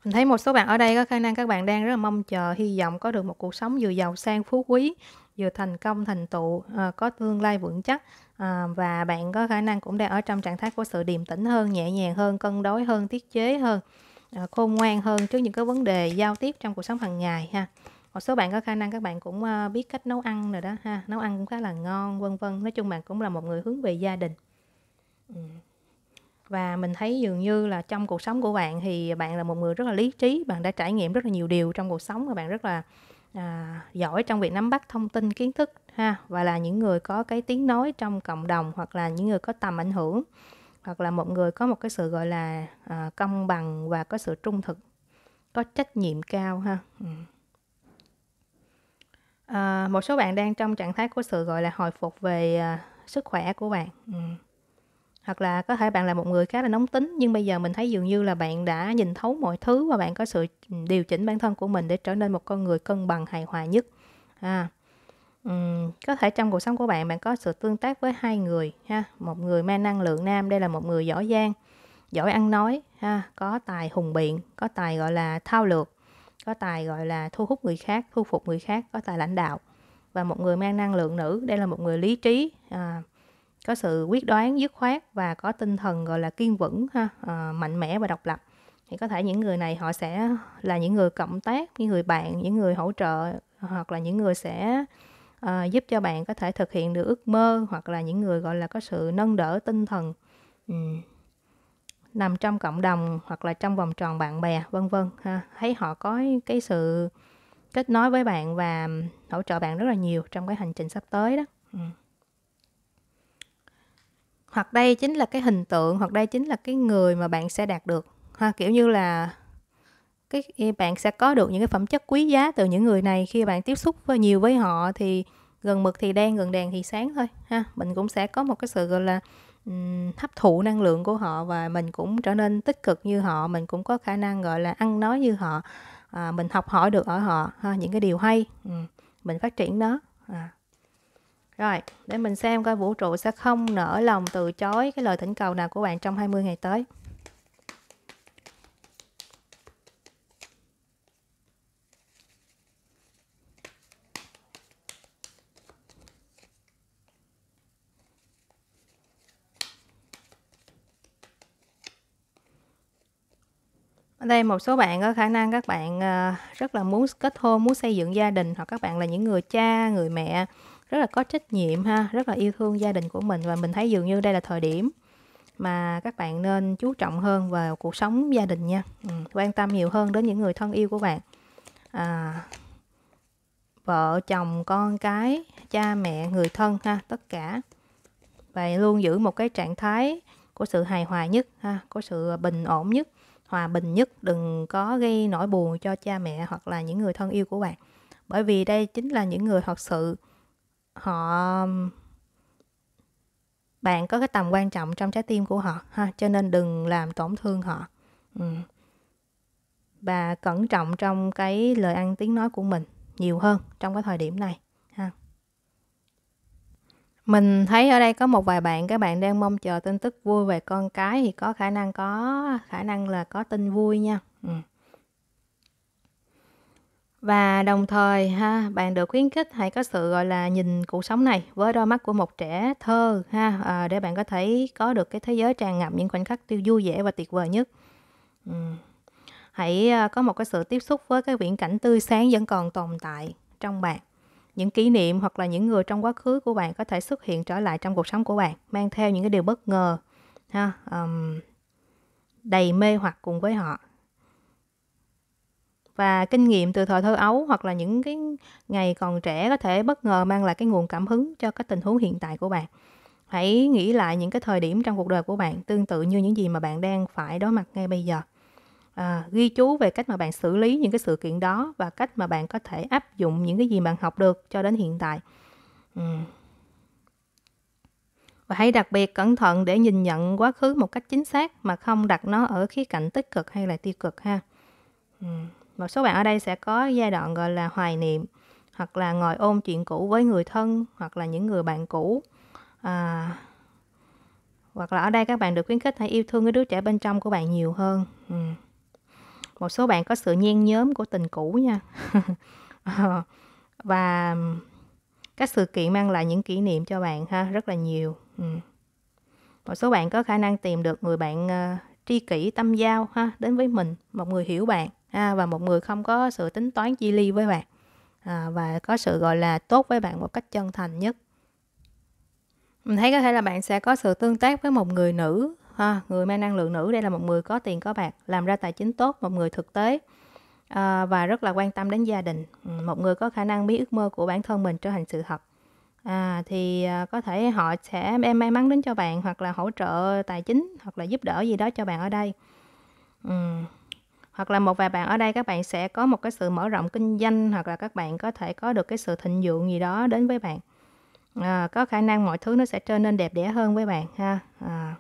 mình thấy một số bạn ở đây có khả năng các bạn đang rất là mong chờ hy vọng có được một cuộc sống vừa giàu sang phú quý vừa thành công thành tựu à, có tương lai vững chắc à, và bạn có khả năng cũng đang ở trong trạng thái của sự điềm tĩnh hơn nhẹ nhàng hơn cân đối hơn tiết chế hơn À, khôn ngoan hơn trước những cái vấn đề giao tiếp trong cuộc sống hàng ngày ha một số bạn có khả năng các bạn cũng à, biết cách nấu ăn rồi đó ha nấu ăn cũng khá là ngon vân vân nói chung bạn cũng là một người hướng về gia đình ừ. và mình thấy dường như là trong cuộc sống của bạn thì bạn là một người rất là lý trí bạn đã trải nghiệm rất là nhiều điều trong cuộc sống và bạn rất là à, giỏi trong việc nắm bắt thông tin kiến thức ha và là những người có cái tiếng nói trong cộng đồng hoặc là những người có tầm ảnh hưởng hoặc là một người có một cái sự gọi là à, công bằng và có sự trung thực có trách nhiệm cao ha ừ. à, một số bạn đang trong trạng thái của sự gọi là hồi phục về à, sức khỏe của bạn ừ. hoặc là có thể bạn là một người khá là nóng tính nhưng bây giờ mình thấy dường như là bạn đã nhìn thấu mọi thứ và bạn có sự ừ, điều chỉnh bản thân của mình để trở nên một con người cân bằng hài hòa nhất à, Ừ, có thể trong cuộc sống của bạn, bạn có sự tương tác với hai người ha, một người mang năng lượng nam, đây là một người giỏi giang, giỏi ăn nói ha, có tài hùng biện, có tài gọi là thao lược, có tài gọi là thu hút người khác, thu phục người khác, có tài lãnh đạo và một người mang năng lượng nữ, đây là một người lý trí, à, có sự quyết đoán, dứt khoát và có tinh thần gọi là kiên vững ha, à, mạnh mẽ và độc lập thì có thể những người này họ sẽ là những người cộng tác, những người bạn, những người hỗ trợ hoặc là những người sẽ à, giúp cho bạn có thể thực hiện được ước mơ hoặc là những người gọi là có sự nâng đỡ tinh thần ừ. nằm trong cộng đồng hoặc là trong vòng tròn bạn bè vân vân ha thấy họ có cái sự kết nối với bạn và hỗ trợ bạn rất là nhiều trong cái hành trình sắp tới đó ừ. hoặc đây chính là cái hình tượng hoặc đây chính là cái người mà bạn sẽ đạt được ha kiểu như là cái bạn sẽ có được những cái phẩm chất quý giá từ những người này khi bạn tiếp xúc với nhiều với họ thì gần mực thì đen gần đèn thì sáng thôi ha mình cũng sẽ có một cái sự gọi là um, hấp thụ năng lượng của họ và mình cũng trở nên tích cực như họ mình cũng có khả năng gọi là ăn nói như họ à, mình học hỏi được ở họ ha, những cái điều hay ừ, mình phát triển nó à. rồi để mình xem coi vũ trụ sẽ không nở lòng từ chối cái lời thỉnh cầu nào của bạn trong 20 ngày tới Ở đây một số bạn có khả năng các bạn ờ, rất là muốn kết hôn, muốn xây dựng gia đình hoặc các bạn là những người cha, người mẹ rất là có trách nhiệm ha, rất là yêu thương gia đình của mình và mình thấy dường như đây là thời điểm mà các bạn nên chú trọng hơn vào cuộc sống gia đình nha. Ừ, quan tâm nhiều hơn đến những người thân yêu của bạn. À, vợ chồng con cái cha mẹ người thân ha tất cả và luôn giữ một cái trạng thái của sự hài hòa nhất ha của sự bình ổn nhất hòa bình nhất đừng có gây nỗi buồn cho cha mẹ hoặc là những người thân yêu của bạn bởi vì đây chính là những người thật sự họ bạn có cái tầm quan trọng trong trái tim của họ ha cho nên đừng làm tổn thương họ ừ. và cẩn trọng trong cái lời ăn tiếng nói của mình nhiều hơn trong cái thời điểm này mình thấy ở đây có một vài bạn, các bạn đang mong chờ tin tức vui về con cái thì có khả năng có khả năng là có tin vui nha. Ừ. Và đồng thời ha, bạn được khuyến khích hãy có sự gọi là nhìn cuộc sống này với đôi mắt của một trẻ thơ ha à, để bạn có thể có được cái thế giới tràn ngập những khoảnh khắc tiêu vui vẻ và tuyệt vời nhất. Ừ. Hãy ờ, có một cái sự tiếp xúc với cái viễn cảnh tươi sáng vẫn còn tồn tại trong bạn những kỷ niệm hoặc là những người trong quá khứ của bạn có thể xuất hiện trở lại trong cuộc sống của bạn mang theo những cái điều bất ngờ ha um, đầy mê hoặc cùng với họ và kinh nghiệm từ thời thơ ấu hoặc là những cái ngày còn trẻ có thể bất ngờ mang lại cái nguồn cảm hứng cho cái tình huống hiện tại của bạn hãy nghĩ lại những cái thời điểm trong cuộc đời của bạn tương tự như những gì mà bạn đang phải đối mặt ngay bây giờ à, ghi chú về cách mà bạn xử lý những cái sự kiện đó và cách mà bạn có thể áp dụng những cái gì bạn học được cho đến hiện tại ừ. và hãy đặc biệt cẩn thận để nhìn nhận quá khứ một cách chính xác mà không đặt nó ở khía cạnh tích cực hay là tiêu cực ha ừ. một số bạn ở đây sẽ có giai đoạn gọi là hoài niệm hoặc là ngồi ôm chuyện cũ với người thân hoặc là những người bạn cũ à, hoặc là ở đây các bạn được khuyến khích hãy yêu thương cái đứa trẻ bên trong của bạn nhiều hơn ừ một số bạn có sự nhen nhóm của tình cũ nha ờ, và các sự kiện mang lại những kỷ niệm cho bạn ha rất là nhiều ừ. một số bạn có khả năng tìm được người bạn uh, tri kỷ tâm giao ha đến với mình một người hiểu bạn ha, và một người không có sự tính toán chi ly với bạn à, và có sự gọi là tốt với bạn một cách chân thành nhất mình thấy có thể là bạn sẽ có sự tương tác với một người nữ ha người mang năng lượng nữ đây là một người có tiền có bạc làm ra tài chính tốt một người thực tế à, và rất là quan tâm đến gia đình ừ, một người có khả năng biến ước mơ của bản thân mình trở thành sự thật à, thì à, có thể họ sẽ đem may mắn đến cho bạn hoặc là hỗ trợ tài chính hoặc là giúp đỡ gì đó cho bạn ở đây ừ. hoặc là một vài bạn ở đây các bạn sẽ có một cái sự mở rộng kinh doanh hoặc là các bạn có thể có được cái sự thịnh vượng gì đó đến với bạn à, có khả năng mọi thứ nó sẽ trở nên đẹp đẽ hơn với bạn ha à,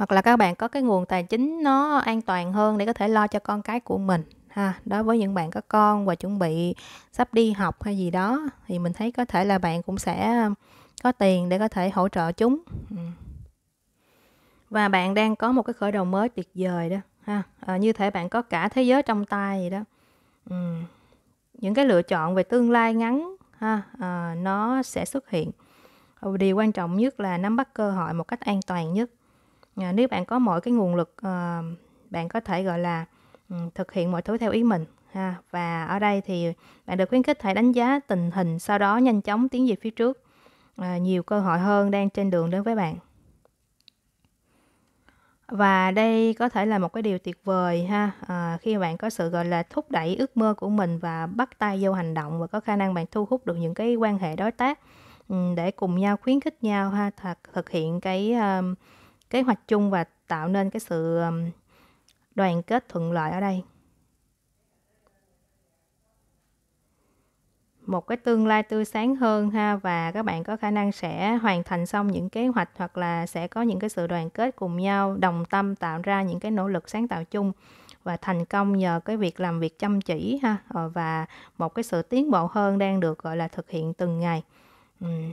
hoặc là các bạn có cái nguồn tài chính nó an toàn hơn để có thể lo cho con cái của mình ha đối với những bạn có con và chuẩn bị sắp đi học hay gì đó thì mình thấy có thể là bạn cũng sẽ có tiền để có thể hỗ trợ chúng và bạn đang có một cái khởi đầu mới tuyệt vời đó ha à, như thể bạn có cả thế giới trong tay vậy đó ừ. những cái lựa chọn về tương lai ngắn ha à, nó sẽ xuất hiện điều quan trọng nhất là nắm bắt cơ hội một cách an toàn nhất à, nếu bạn có mọi cái nguồn lực à, bạn có thể gọi là um, thực hiện mọi thứ theo ý mình ha và ở đây thì bạn được khuyến khích hãy đánh giá tình hình sau đó nhanh chóng tiến về phía trước à, nhiều cơ hội hơn đang trên đường đến với bạn và đây có thể là một cái điều tuyệt vời ha à, khi bạn có sự gọi là thúc đẩy ước mơ của mình và bắt tay vô hành động và có khả năng bạn thu hút được những cái quan hệ đối tác ừ, để cùng nhau khuyến khích nhau ha thực, thực hiện cái um, kế hoạch chung và tạo nên cái sự đoàn kết thuận lợi ở đây một cái tương lai tươi sáng hơn ha và các bạn có khả năng sẽ hoàn thành xong những kế hoạch hoặc là sẽ có những cái sự đoàn kết cùng nhau đồng tâm tạo ra những cái nỗ lực sáng tạo chung và thành công nhờ cái việc làm việc chăm chỉ ha ờ, và một cái sự tiến bộ hơn đang được gọi là thực hiện từng ngày uhm.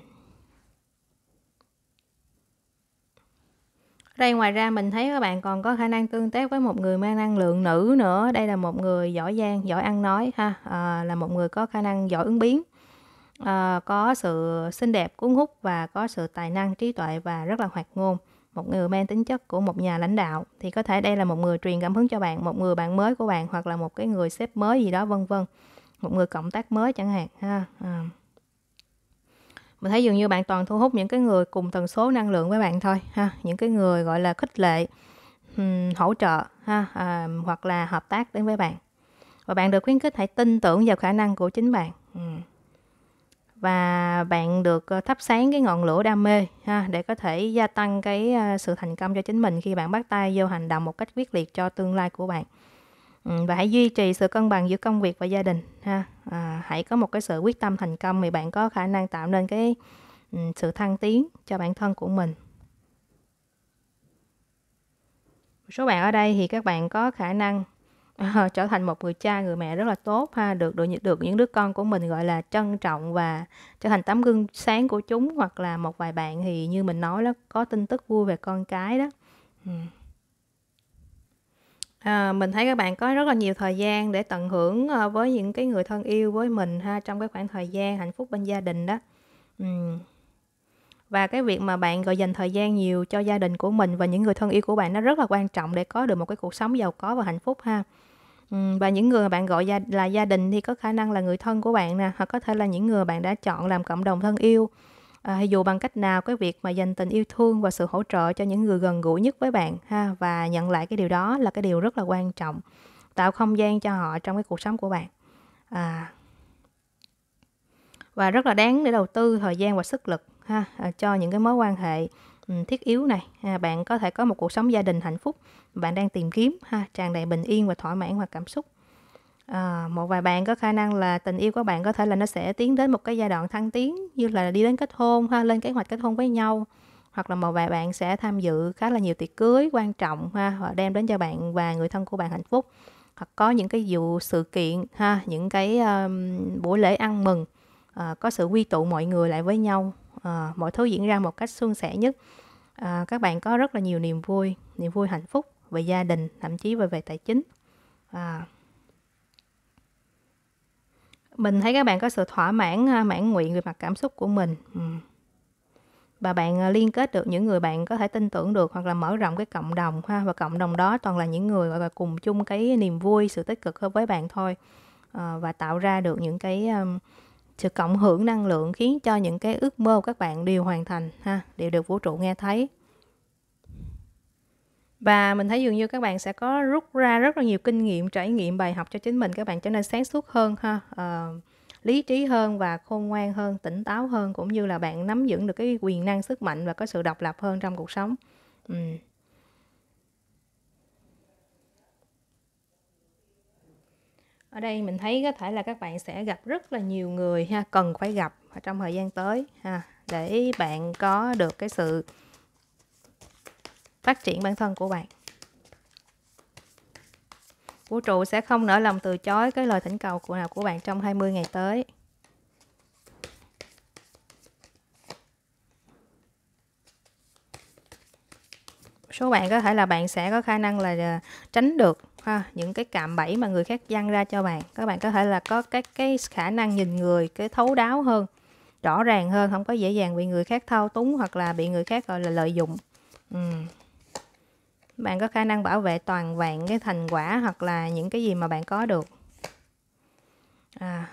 đây ngoài ra mình thấy các bạn còn có khả năng tương tác với một người mang năng lượng nữ nữa đây là một người giỏi giang giỏi ăn nói ha à, là một người có khả năng giỏi ứng biến à, có sự xinh đẹp cuốn hút và có sự tài năng trí tuệ và rất là hoạt ngôn một người mang tính chất của một nhà lãnh đạo thì có thể đây là một người truyền cảm hứng cho bạn một người bạn mới của bạn hoặc là một cái người sếp mới gì đó vân vân một người cộng tác mới chẳng hạn ha à mình thấy dường như bạn toàn thu hút những cái người cùng tần số năng lượng với bạn thôi ha những cái người gọi là khích lệ hỗ trợ ha à, hoặc là hợp tác đến với bạn và bạn được khuyến khích hãy tin tưởng vào khả năng của chính bạn và bạn được ờ, thắp sáng cái ngọn lửa đam mê ha để có thể gia tăng cái ờ, sự thành công cho chính mình khi bạn bắt tay vô hành động một cách quyết liệt cho tương lai của bạn và hãy duy trì sự cân bằng giữa công việc và gia đình ha à, hãy có một cái sự quyết tâm thành công thì bạn có khả năng tạo nên cái um, sự thăng tiến cho bản thân của mình một số bạn ở đây thì các bạn có khả năng uh, trở thành một người cha người mẹ rất là tốt ha được được được những đứa con của mình gọi là trân trọng và trở thành tấm gương sáng của chúng hoặc là một vài bạn thì như mình nói đó có tin tức vui về con cái đó uhm. À, mình thấy các bạn có rất là nhiều thời gian để tận hưởng ờ, với những cái người thân yêu với mình ha, trong cái khoảng thời gian hạnh phúc bên gia đình đó. Ừm. Và cái việc mà bạn gọi dành thời gian nhiều cho gia đình của mình và những người thân yêu của bạn nó rất là quan trọng để có được một cái cuộc sống giàu có và hạnh phúc ha. Ừm, và những người mà bạn gọi là gia đình thì có khả năng là người thân của bạn nè, hoặc có thể là những người bạn đã chọn làm cộng đồng thân yêu à, dù bằng cách nào cái việc mà dành tình yêu thương và sự hỗ trợ cho những người gần gũi nhất với bạn ha và nhận lại cái điều đó là cái điều rất là quan trọng tạo không gian cho họ trong cái cuộc sống của bạn à, và rất là đáng để đầu tư thời gian và sức lực ha à, cho những cái mối quan hệ thiết yếu này à, bạn có thể có một cuộc sống gia đình hạnh phúc bạn đang tìm kiếm ha tràn đầy bình yên và thỏa mãn và cảm xúc À, một vài bạn có khả năng là tình yêu của bạn có thể là nó sẽ tiến đến một cái giai đoạn thăng tiến như là đi đến kết hôn ha, lên kế hoạch kết hôn với nhau hoặc là một vài bạn sẽ tham dự khá là nhiều tiệc cưới quan trọng ha và đem đến cho bạn và người thân của bạn hạnh phúc hoặc có những cái vụ sự kiện ha những cái um, buổi lễ ăn mừng à, có sự quy tụ mọi người lại với nhau à, mọi thứ diễn ra một cách suôn sẻ nhất à, các bạn có rất là nhiều niềm vui niềm vui hạnh phúc về gia đình thậm chí về về tài chính à, mình thấy các bạn có sự thỏa mãn à, mãn nguyện về mặt cảm xúc của mình ừ. và bạn à, liên kết được những người bạn có thể tin tưởng được hoặc là mở rộng cái cộng đồng ha và cộng đồng đó toàn là những người gọi là cùng chung cái niềm vui sự tích cực hơn với bạn thôi ờ, và tạo ra được những cái à, sự cộng hưởng năng lượng khiến cho những cái ước mơ của các bạn đều hoàn thành ha đều được vũ trụ nghe thấy và mình thấy dường như các bạn sẽ có rút ra rất là nhiều kinh nghiệm trải nghiệm bài học cho chính mình các bạn trở nên sáng suốt hơn ha à, lý trí hơn và khôn ngoan hơn tỉnh táo hơn cũng như là bạn nắm vững được cái quyền năng sức mạnh và có sự độc lập hơn trong cuộc sống ừ. ở đây mình thấy có thể là các bạn sẽ gặp rất là nhiều người ha cần phải gặp trong thời gian tới ha để bạn có được cái sự phát triển bản thân của bạn vũ trụ sẽ không nỡ lòng từ chối cái lời thỉnh cầu của nào của bạn trong 20 ngày tới số bạn có thể là bạn sẽ có khả năng là à, tránh được ha, những cái cạm bẫy mà người khác dăng ra cho bạn các bạn có thể là có các cái khả năng nhìn người cái thấu đáo hơn rõ ràng hơn không có dễ dàng bị người khác thao túng hoặc là bị người khác gọi là lợi dụng ừ bạn có khả năng bảo vệ toàn vẹn cái thành quả hoặc là những cái gì mà bạn có được à,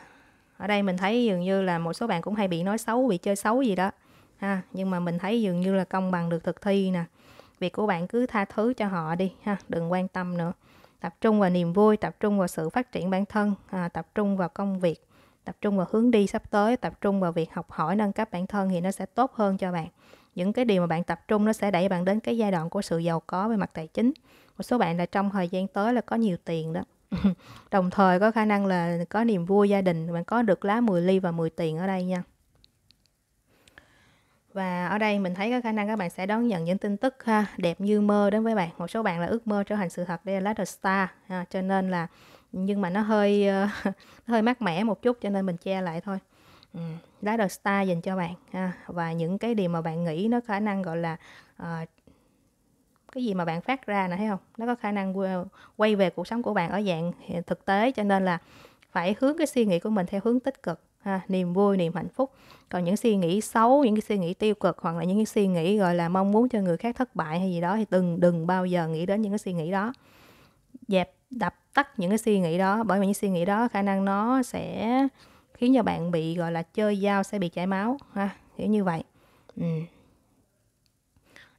ở đây mình thấy dường như là một số bạn cũng hay bị nói xấu bị chơi xấu gì đó ha à, nhưng mà mình thấy dường như là công bằng được thực thi nè việc của bạn cứ tha thứ cho họ đi ha đừng quan tâm nữa tập trung vào niềm vui tập trung vào sự phát triển bản thân à, tập trung vào công việc tập trung vào hướng đi sắp tới tập trung vào việc học hỏi nâng cấp bản thân thì nó sẽ tốt hơn cho bạn những cái điều mà bạn tập trung nó sẽ đẩy bạn đến cái giai đoạn của sự giàu có về mặt tài chính một số bạn là trong thời gian tới là có nhiều tiền đó đồng thời có khả năng là có niềm vui gia đình bạn có được lá 10 ly và 10 tiền ở đây nha và ở đây mình thấy có khả năng các bạn sẽ đón nhận những tin tức ha, đẹp như mơ đến với bạn một số bạn là ước mơ trở thành sự thật đây là letter star ha, cho nên là nhưng mà nó hơi uh, nó hơi mát mẻ một chút cho nên mình che lại thôi ừ lifestyle dành cho bạn ha. và những cái điều mà bạn nghĩ nó khả năng gọi là uh, cái gì mà bạn phát ra nè thấy không nó có khả năng quay về cuộc sống của bạn ở dạng thực tế cho nên là phải hướng cái suy nghĩ của mình theo hướng tích cực ha, niềm vui niềm hạnh phúc còn những suy nghĩ xấu những cái suy nghĩ tiêu cực hoặc là những cái suy nghĩ gọi là mong muốn cho người khác thất bại hay gì đó thì đừng đừng bao giờ nghĩ đến những cái suy nghĩ đó dẹp đập tắt những cái suy nghĩ đó bởi vì những suy nghĩ đó khả năng nó sẽ khiến cho bạn bị gọi là chơi dao sẽ bị chảy máu ha hiểu như vậy ừ.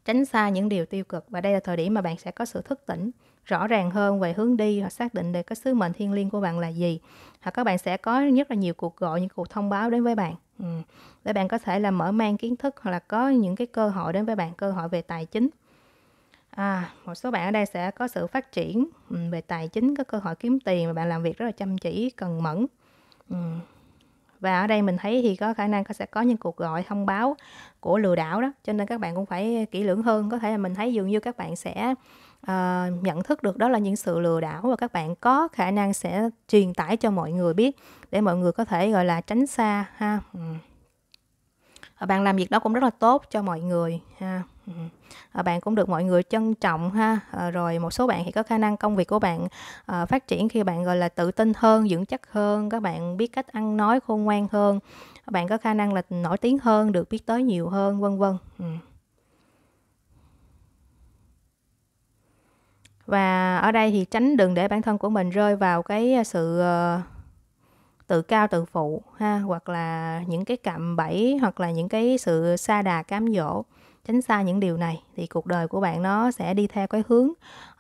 tránh xa những điều tiêu cực và đây là thời điểm mà bạn sẽ có sự thức tỉnh rõ ràng hơn về hướng đi hoặc xác định được cái sứ mệnh thiêng liêng của bạn là gì hoặc các bạn sẽ có rất là nhiều cuộc gọi những cuộc thông báo đến với bạn ừ. để bạn có thể là mở mang kiến thức hoặc là có những cái cơ hội đến với bạn cơ hội về tài chính à, một số bạn ở đây sẽ có sự phát triển ừ, về tài chính có cơ hội kiếm tiền và bạn làm việc rất là chăm chỉ cần mẫn ừ và ở đây mình thấy thì có khả năng có sẽ có những cuộc gọi thông báo của lừa đảo đó cho nên các bạn cũng phải kỹ lưỡng hơn có thể là mình thấy dường như các bạn sẽ uh, nhận thức được đó là những sự lừa đảo và các bạn có khả năng sẽ truyền tải cho mọi người biết để mọi người có thể gọi là tránh xa ha ừ. bạn làm việc đó cũng rất là tốt cho mọi người ha Ờ, bạn cũng được mọi người trân trọng ha ờ, rồi một số bạn thì có khả năng công việc của bạn ờ, phát triển khi bạn gọi là tự tin hơn vững chắc hơn các bạn biết cách ăn nói khôn ngoan hơn bạn có khả năng là nổi tiếng hơn được biết tới nhiều hơn vân vân ừ. và ở đây thì tránh đừng để bản thân của mình rơi vào cái sự tự cao tự phụ ha hoặc là những cái cạm bẫy hoặc là những cái sự xa đà cám dỗ tránh xa những điều này thì cuộc đời của bạn nó sẽ đi theo cái hướng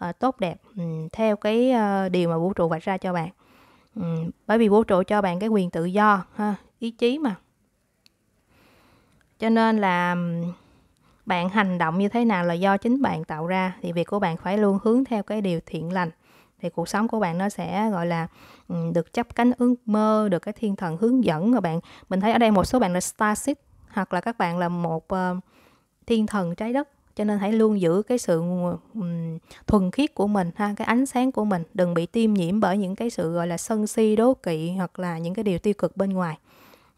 uh, tốt đẹp um, theo cái uh, điều mà vũ trụ vạch ra cho bạn um, bởi vì vũ trụ cho bạn cái quyền tự do ha, ý chí mà cho nên là bạn hành động như thế nào là do chính bạn tạo ra thì việc của bạn phải luôn hướng theo cái điều thiện lành thì cuộc sống của bạn nó sẽ gọi là được chấp cánh ước mơ được cái thiên thần hướng dẫn rồi bạn mình thấy ở đây một số bạn là starship hoặc là các bạn là một uh, thiên thần trái đất cho nên hãy luôn giữ cái sự thuần khiết của mình ha cái ánh sáng của mình đừng bị tiêm nhiễm bởi những cái sự gọi là sân si đố kỵ hoặc là những cái điều tiêu cực bên ngoài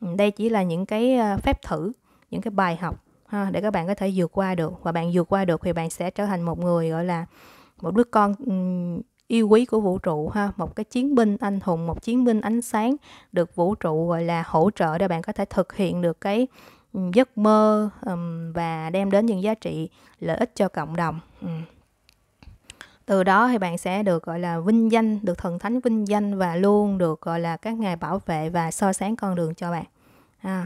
đây chỉ là những cái ờ, phép thử những cái bài học ha để các bạn có thể vượt qua được và bạn vượt qua được thì bạn sẽ trở thành một người gọi là một đứa con yêu quý của vũ trụ ha một cái chiến binh anh hùng một chiến binh ánh sáng được vũ trụ gọi là hỗ trợ để bạn có thể thực hiện được cái giấc mơ um, và đem đến những giá trị lợi ích cho cộng đồng um. từ đó thì bạn sẽ được gọi là vinh danh được thần thánh vinh danh và luôn được gọi là các ngài bảo vệ và soi sáng con đường cho bạn à.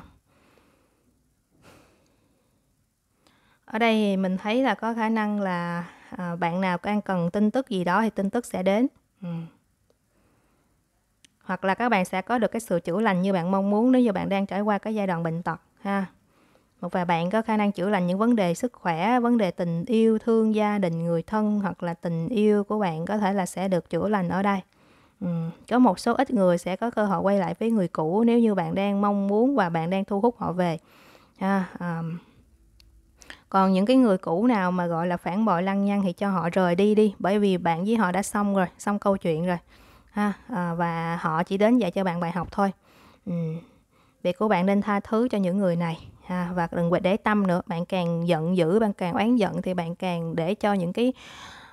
ở đây thì mình thấy là có khả năng là à, bạn nào đang cần tin tức gì đó thì tin tức sẽ đến ừ. hoặc là các bạn sẽ có được cái sự chữa lành như bạn mong muốn nếu như bạn đang trải qua cái giai đoạn bệnh tật ha một vài bạn có khả năng chữa lành những vấn đề sức khỏe, vấn đề tình yêu, thương gia đình, người thân hoặc là tình yêu của bạn có thể là sẽ được chữa lành ở đây. Ừ. Có một số ít người sẽ có cơ hội quay lại với người cũ nếu như bạn đang mong muốn và bạn đang thu hút họ về. À, um. Còn những cái người cũ nào mà gọi là phản bội lăng nhăng thì cho họ rời đi đi bởi vì bạn với họ đã xong rồi, xong câu chuyện rồi. Ha, à, và họ chỉ đến dạy cho bạn bài học thôi. Ừ. Việc của bạn nên tha thứ cho những người này à, và đừng để tâm nữa bạn càng giận dữ bạn càng oán giận thì bạn càng để cho những cái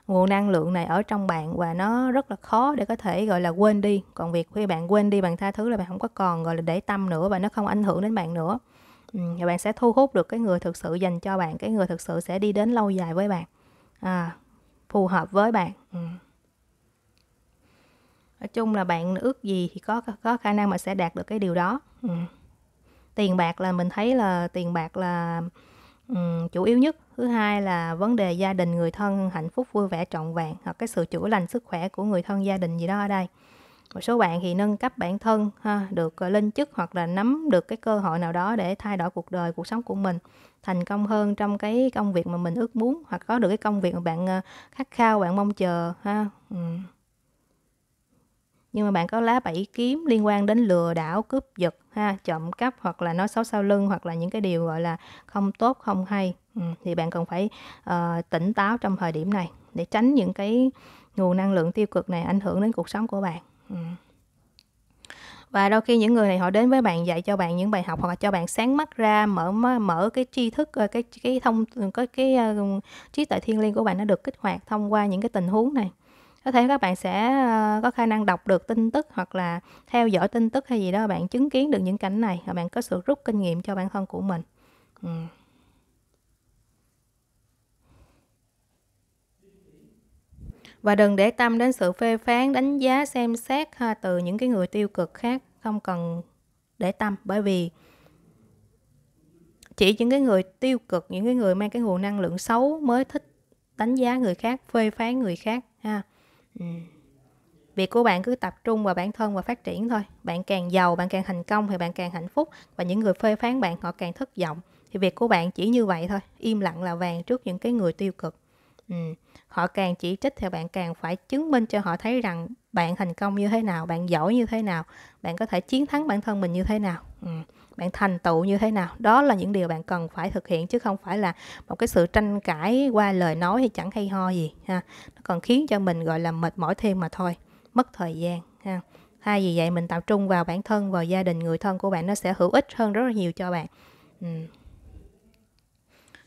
nguồn năng lượng này ở trong bạn và nó rất là khó để có thể gọi là quên đi còn việc khi bạn quên đi bạn tha thứ là bạn không có còn gọi là để tâm nữa và nó không ảnh hưởng đến bạn nữa ừ, và bạn sẽ thu hút được cái người thực sự dành cho bạn cái người thực sự sẽ đi đến lâu dài với bạn à, phù hợp với bạn ừ. nói chung là bạn ước gì thì có có khả năng mà sẽ đạt được cái điều đó ừ tiền bạc là mình thấy là tiền bạc là um, chủ yếu nhất thứ hai là vấn đề gia đình người thân hạnh phúc vui vẻ trọn vẹn hoặc cái sự chữa lành sức khỏe của người thân gia đình gì đó ở đây một số bạn thì nâng cấp bản thân ha, được ờ, lên chức hoặc là nắm được cái cơ hội nào đó để thay đổi cuộc đời cuộc sống của mình thành công hơn trong cái công việc mà mình ước muốn hoặc có được cái công việc mà bạn ờ, khát khao bạn mong chờ ha ừ. nhưng mà bạn có lá bảy kiếm liên quan đến lừa đảo cướp giật ha trộm cắp hoặc là nói xấu sau lưng hoặc là những cái điều gọi là không tốt không hay ừ, thì bạn cần phải uh, tỉnh táo trong thời điểm này để tránh những cái nguồn năng lượng tiêu cực này ảnh hưởng đến cuộc sống của bạn ừ. và đôi khi những người này họ đến với bạn dạy cho bạn những bài học hoặc là cho bạn sáng mắt ra mở mở cái tri thức ờ, cái cái thông có cái, cái uh, trí tuệ thiên liêng của bạn nó được kích hoạt thông qua những cái tình huống này có thể các bạn sẽ ờ, có khả năng đọc được tin tức hoặc là theo dõi tin tức hay gì đó bạn chứng kiến được những cảnh này và bạn có sự rút kinh nghiệm cho bản thân của mình ừ. và đừng để tâm đến sự phê phán đánh giá xem xét ha, từ những cái người tiêu cực khác không cần để tâm bởi vì chỉ những cái người tiêu cực những cái người mang cái nguồn năng lượng xấu mới thích đánh giá người khác phê phán người khác ha Ừ. việc của bạn cứ tập trung vào bản thân và phát triển thôi bạn càng giàu bạn càng thành công thì bạn càng hạnh phúc và những người phê phán bạn họ càng thất vọng thì việc của bạn chỉ như vậy thôi im lặng là vàng trước những cái người tiêu cực ừ. họ càng chỉ trích thì bạn càng phải chứng minh cho họ thấy rằng bạn thành công như thế nào bạn giỏi như thế nào bạn có thể chiến thắng bản thân mình như thế nào ừ bạn thành tựu như thế nào đó là những điều bạn cần phải thực hiện chứ không phải là một cái sự tranh cãi qua lời nói hay chẳng hay ho gì ha nó còn khiến cho mình gọi là mệt mỏi thêm mà thôi mất thời gian ha hay vì vậy mình tập trung vào bản thân và gia đình người thân của bạn nó sẽ hữu ích hơn rất là nhiều cho bạn ừ.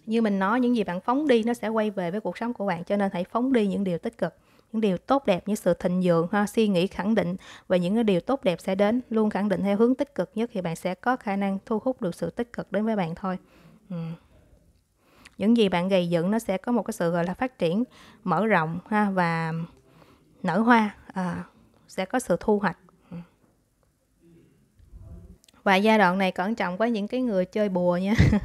như mình nói những gì bạn phóng đi nó sẽ quay về với cuộc sống của bạn cho nên hãy phóng đi những điều tích cực những điều tốt đẹp như sự thịnh vượng ha suy nghĩ khẳng định và những cái điều tốt đẹp sẽ đến luôn khẳng định theo hướng tích cực nhất thì bạn sẽ có khả năng thu hút được sự tích cực đến với bạn thôi ừ. những gì bạn gầy dựng nó sẽ có một cái sự gọi là phát triển mở rộng ha và nở hoa à, sẽ có sự thu hoạch và giai đoạn này cẩn trọng với những cái người chơi bùa nha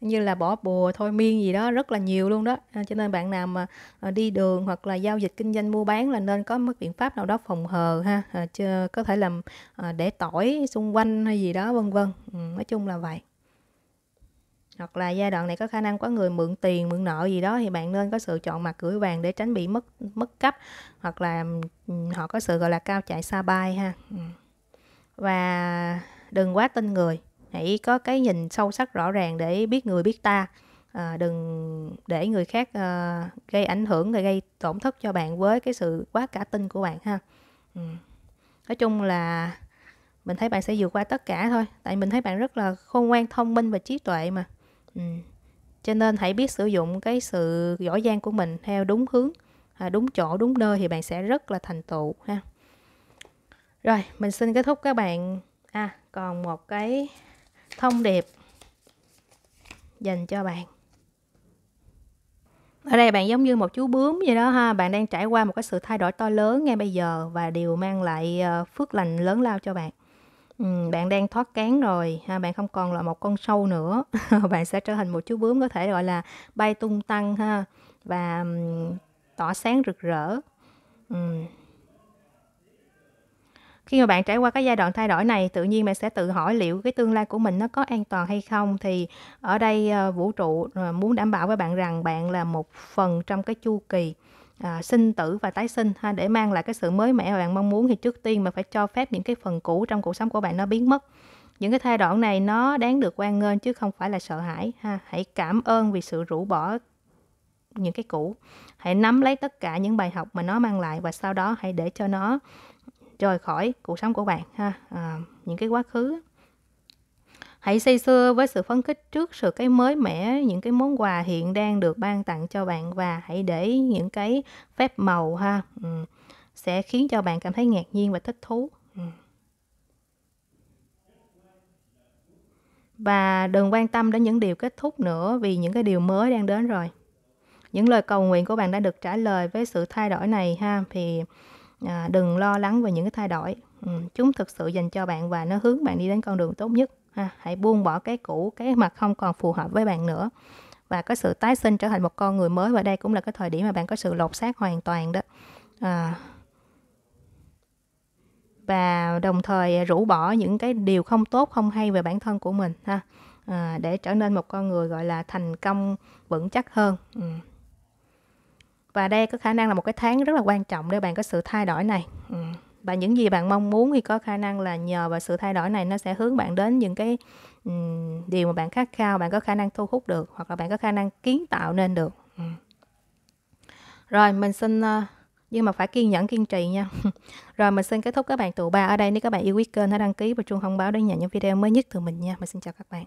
như là bỏ bùa thôi miên gì đó rất là nhiều luôn đó à, cho nên bạn nào mà à, đi đường hoặc là giao dịch kinh doanh mua bán là nên có một biện pháp nào đó phòng hờ ha à, Chứ có thể làm để tỏi xung quanh hay gì đó vân vân ừ, nói chung là vậy hoặc là giai đoạn này có khả năng có người mượn tiền mượn nợ gì đó thì bạn nên có sự chọn mặt gửi vàng để tránh bị mất mất cấp hoặc là ừ, họ có sự gọi là cao chạy xa bay ha ừ. và đừng quá tin người hãy có cái nhìn sâu sắc rõ ràng để biết người biết ta à, đừng để người khác à, gây ảnh hưởng và gây tổn thất cho bạn với cái sự quá cả tin của bạn ha ừ. nói chung là mình thấy bạn sẽ vượt qua tất cả thôi tại mình thấy bạn rất là khôn ngoan thông minh và trí tuệ mà ừ. cho nên hãy biết sử dụng cái sự giỏi giang của mình theo đúng hướng à, đúng chỗ đúng nơi thì bạn sẽ rất là thành tựu ha rồi mình xin kết thúc các bạn à còn một cái thông điệp dành cho bạn ở đây bạn giống như một chú bướm vậy đó ha bạn đang trải qua một cái sự thay đổi to lớn ngay bây giờ và điều mang lại ờ, phước lành lớn lao cho bạn ừ, bạn đang thoát cán rồi ha bạn không còn là một con sâu nữa bạn sẽ trở thành một chú bướm có thể gọi là bay tung tăng ha và tỏ sáng rực rỡ ừ khi mà bạn trải qua cái giai đoạn thay đổi này tự nhiên bạn sẽ tự hỏi liệu cái tương lai của mình nó có an toàn hay không thì ở đây ờ, vũ trụ ờ, muốn đảm bảo với bạn rằng bạn là một phần trong cái chu kỳ à, sinh tử và tái sinh ha để mang lại cái sự mới mẻ mà bạn mong muốn thì trước tiên bạn phải cho phép những cái phần cũ trong cuộc sống của bạn nó biến mất những cái thay đổi này nó đáng được quan nghênh chứ không phải là sợ hãi ha hãy cảm ơn vì sự rũ bỏ những cái cũ hãy nắm lấy tất cả những bài học mà nó mang lại và sau đó hãy để cho nó rời khỏi cuộc sống của bạn ha à, những cái quá khứ hãy say xưa với sự phấn khích trước sự cái mới mẻ những cái món quà hiện đang được ban tặng cho bạn và hãy để những cái phép màu ha ừ. sẽ khiến cho bạn cảm thấy ngạc nhiên và thích thú ừ. và đừng quan tâm đến những điều kết thúc nữa vì những cái điều mới đang đến rồi những lời cầu nguyện của bạn đã được trả lời với sự thay đổi này ha thì à, đừng lo lắng về những cái thay đổi ừ, chúng thực sự dành cho bạn và nó hướng bạn đi đến con đường tốt nhất ha. hãy buông bỏ cái cũ cái mà không còn phù hợp với bạn nữa và có sự tái sinh trở thành một con người mới và đây cũng là cái thời điểm mà bạn có sự lột xác hoàn toàn đó à, và đồng thời rũ bỏ những cái điều không tốt không hay về bản thân của mình ha à, để trở nên một con người gọi là thành công vững chắc hơn ừ và đây có khả năng là một cái tháng rất là quan trọng để bạn có sự thay đổi này ừ. và những gì bạn mong muốn thì có khả năng là nhờ vào sự thay đổi này nó sẽ hướng bạn đến những cái ừ, điều mà bạn khát khao bạn có khả năng thu hút được hoặc là bạn có khả năng kiến tạo nên được ừ. rồi mình xin ờ, nhưng mà phải kiên nhẫn kiên trì nha rồi mình xin kết thúc các bạn tụ ba ở đây nếu các bạn yêu quý kênh hãy đăng ký và chuông thông báo để nhận những video mới nhất từ mình nha mình xin chào các bạn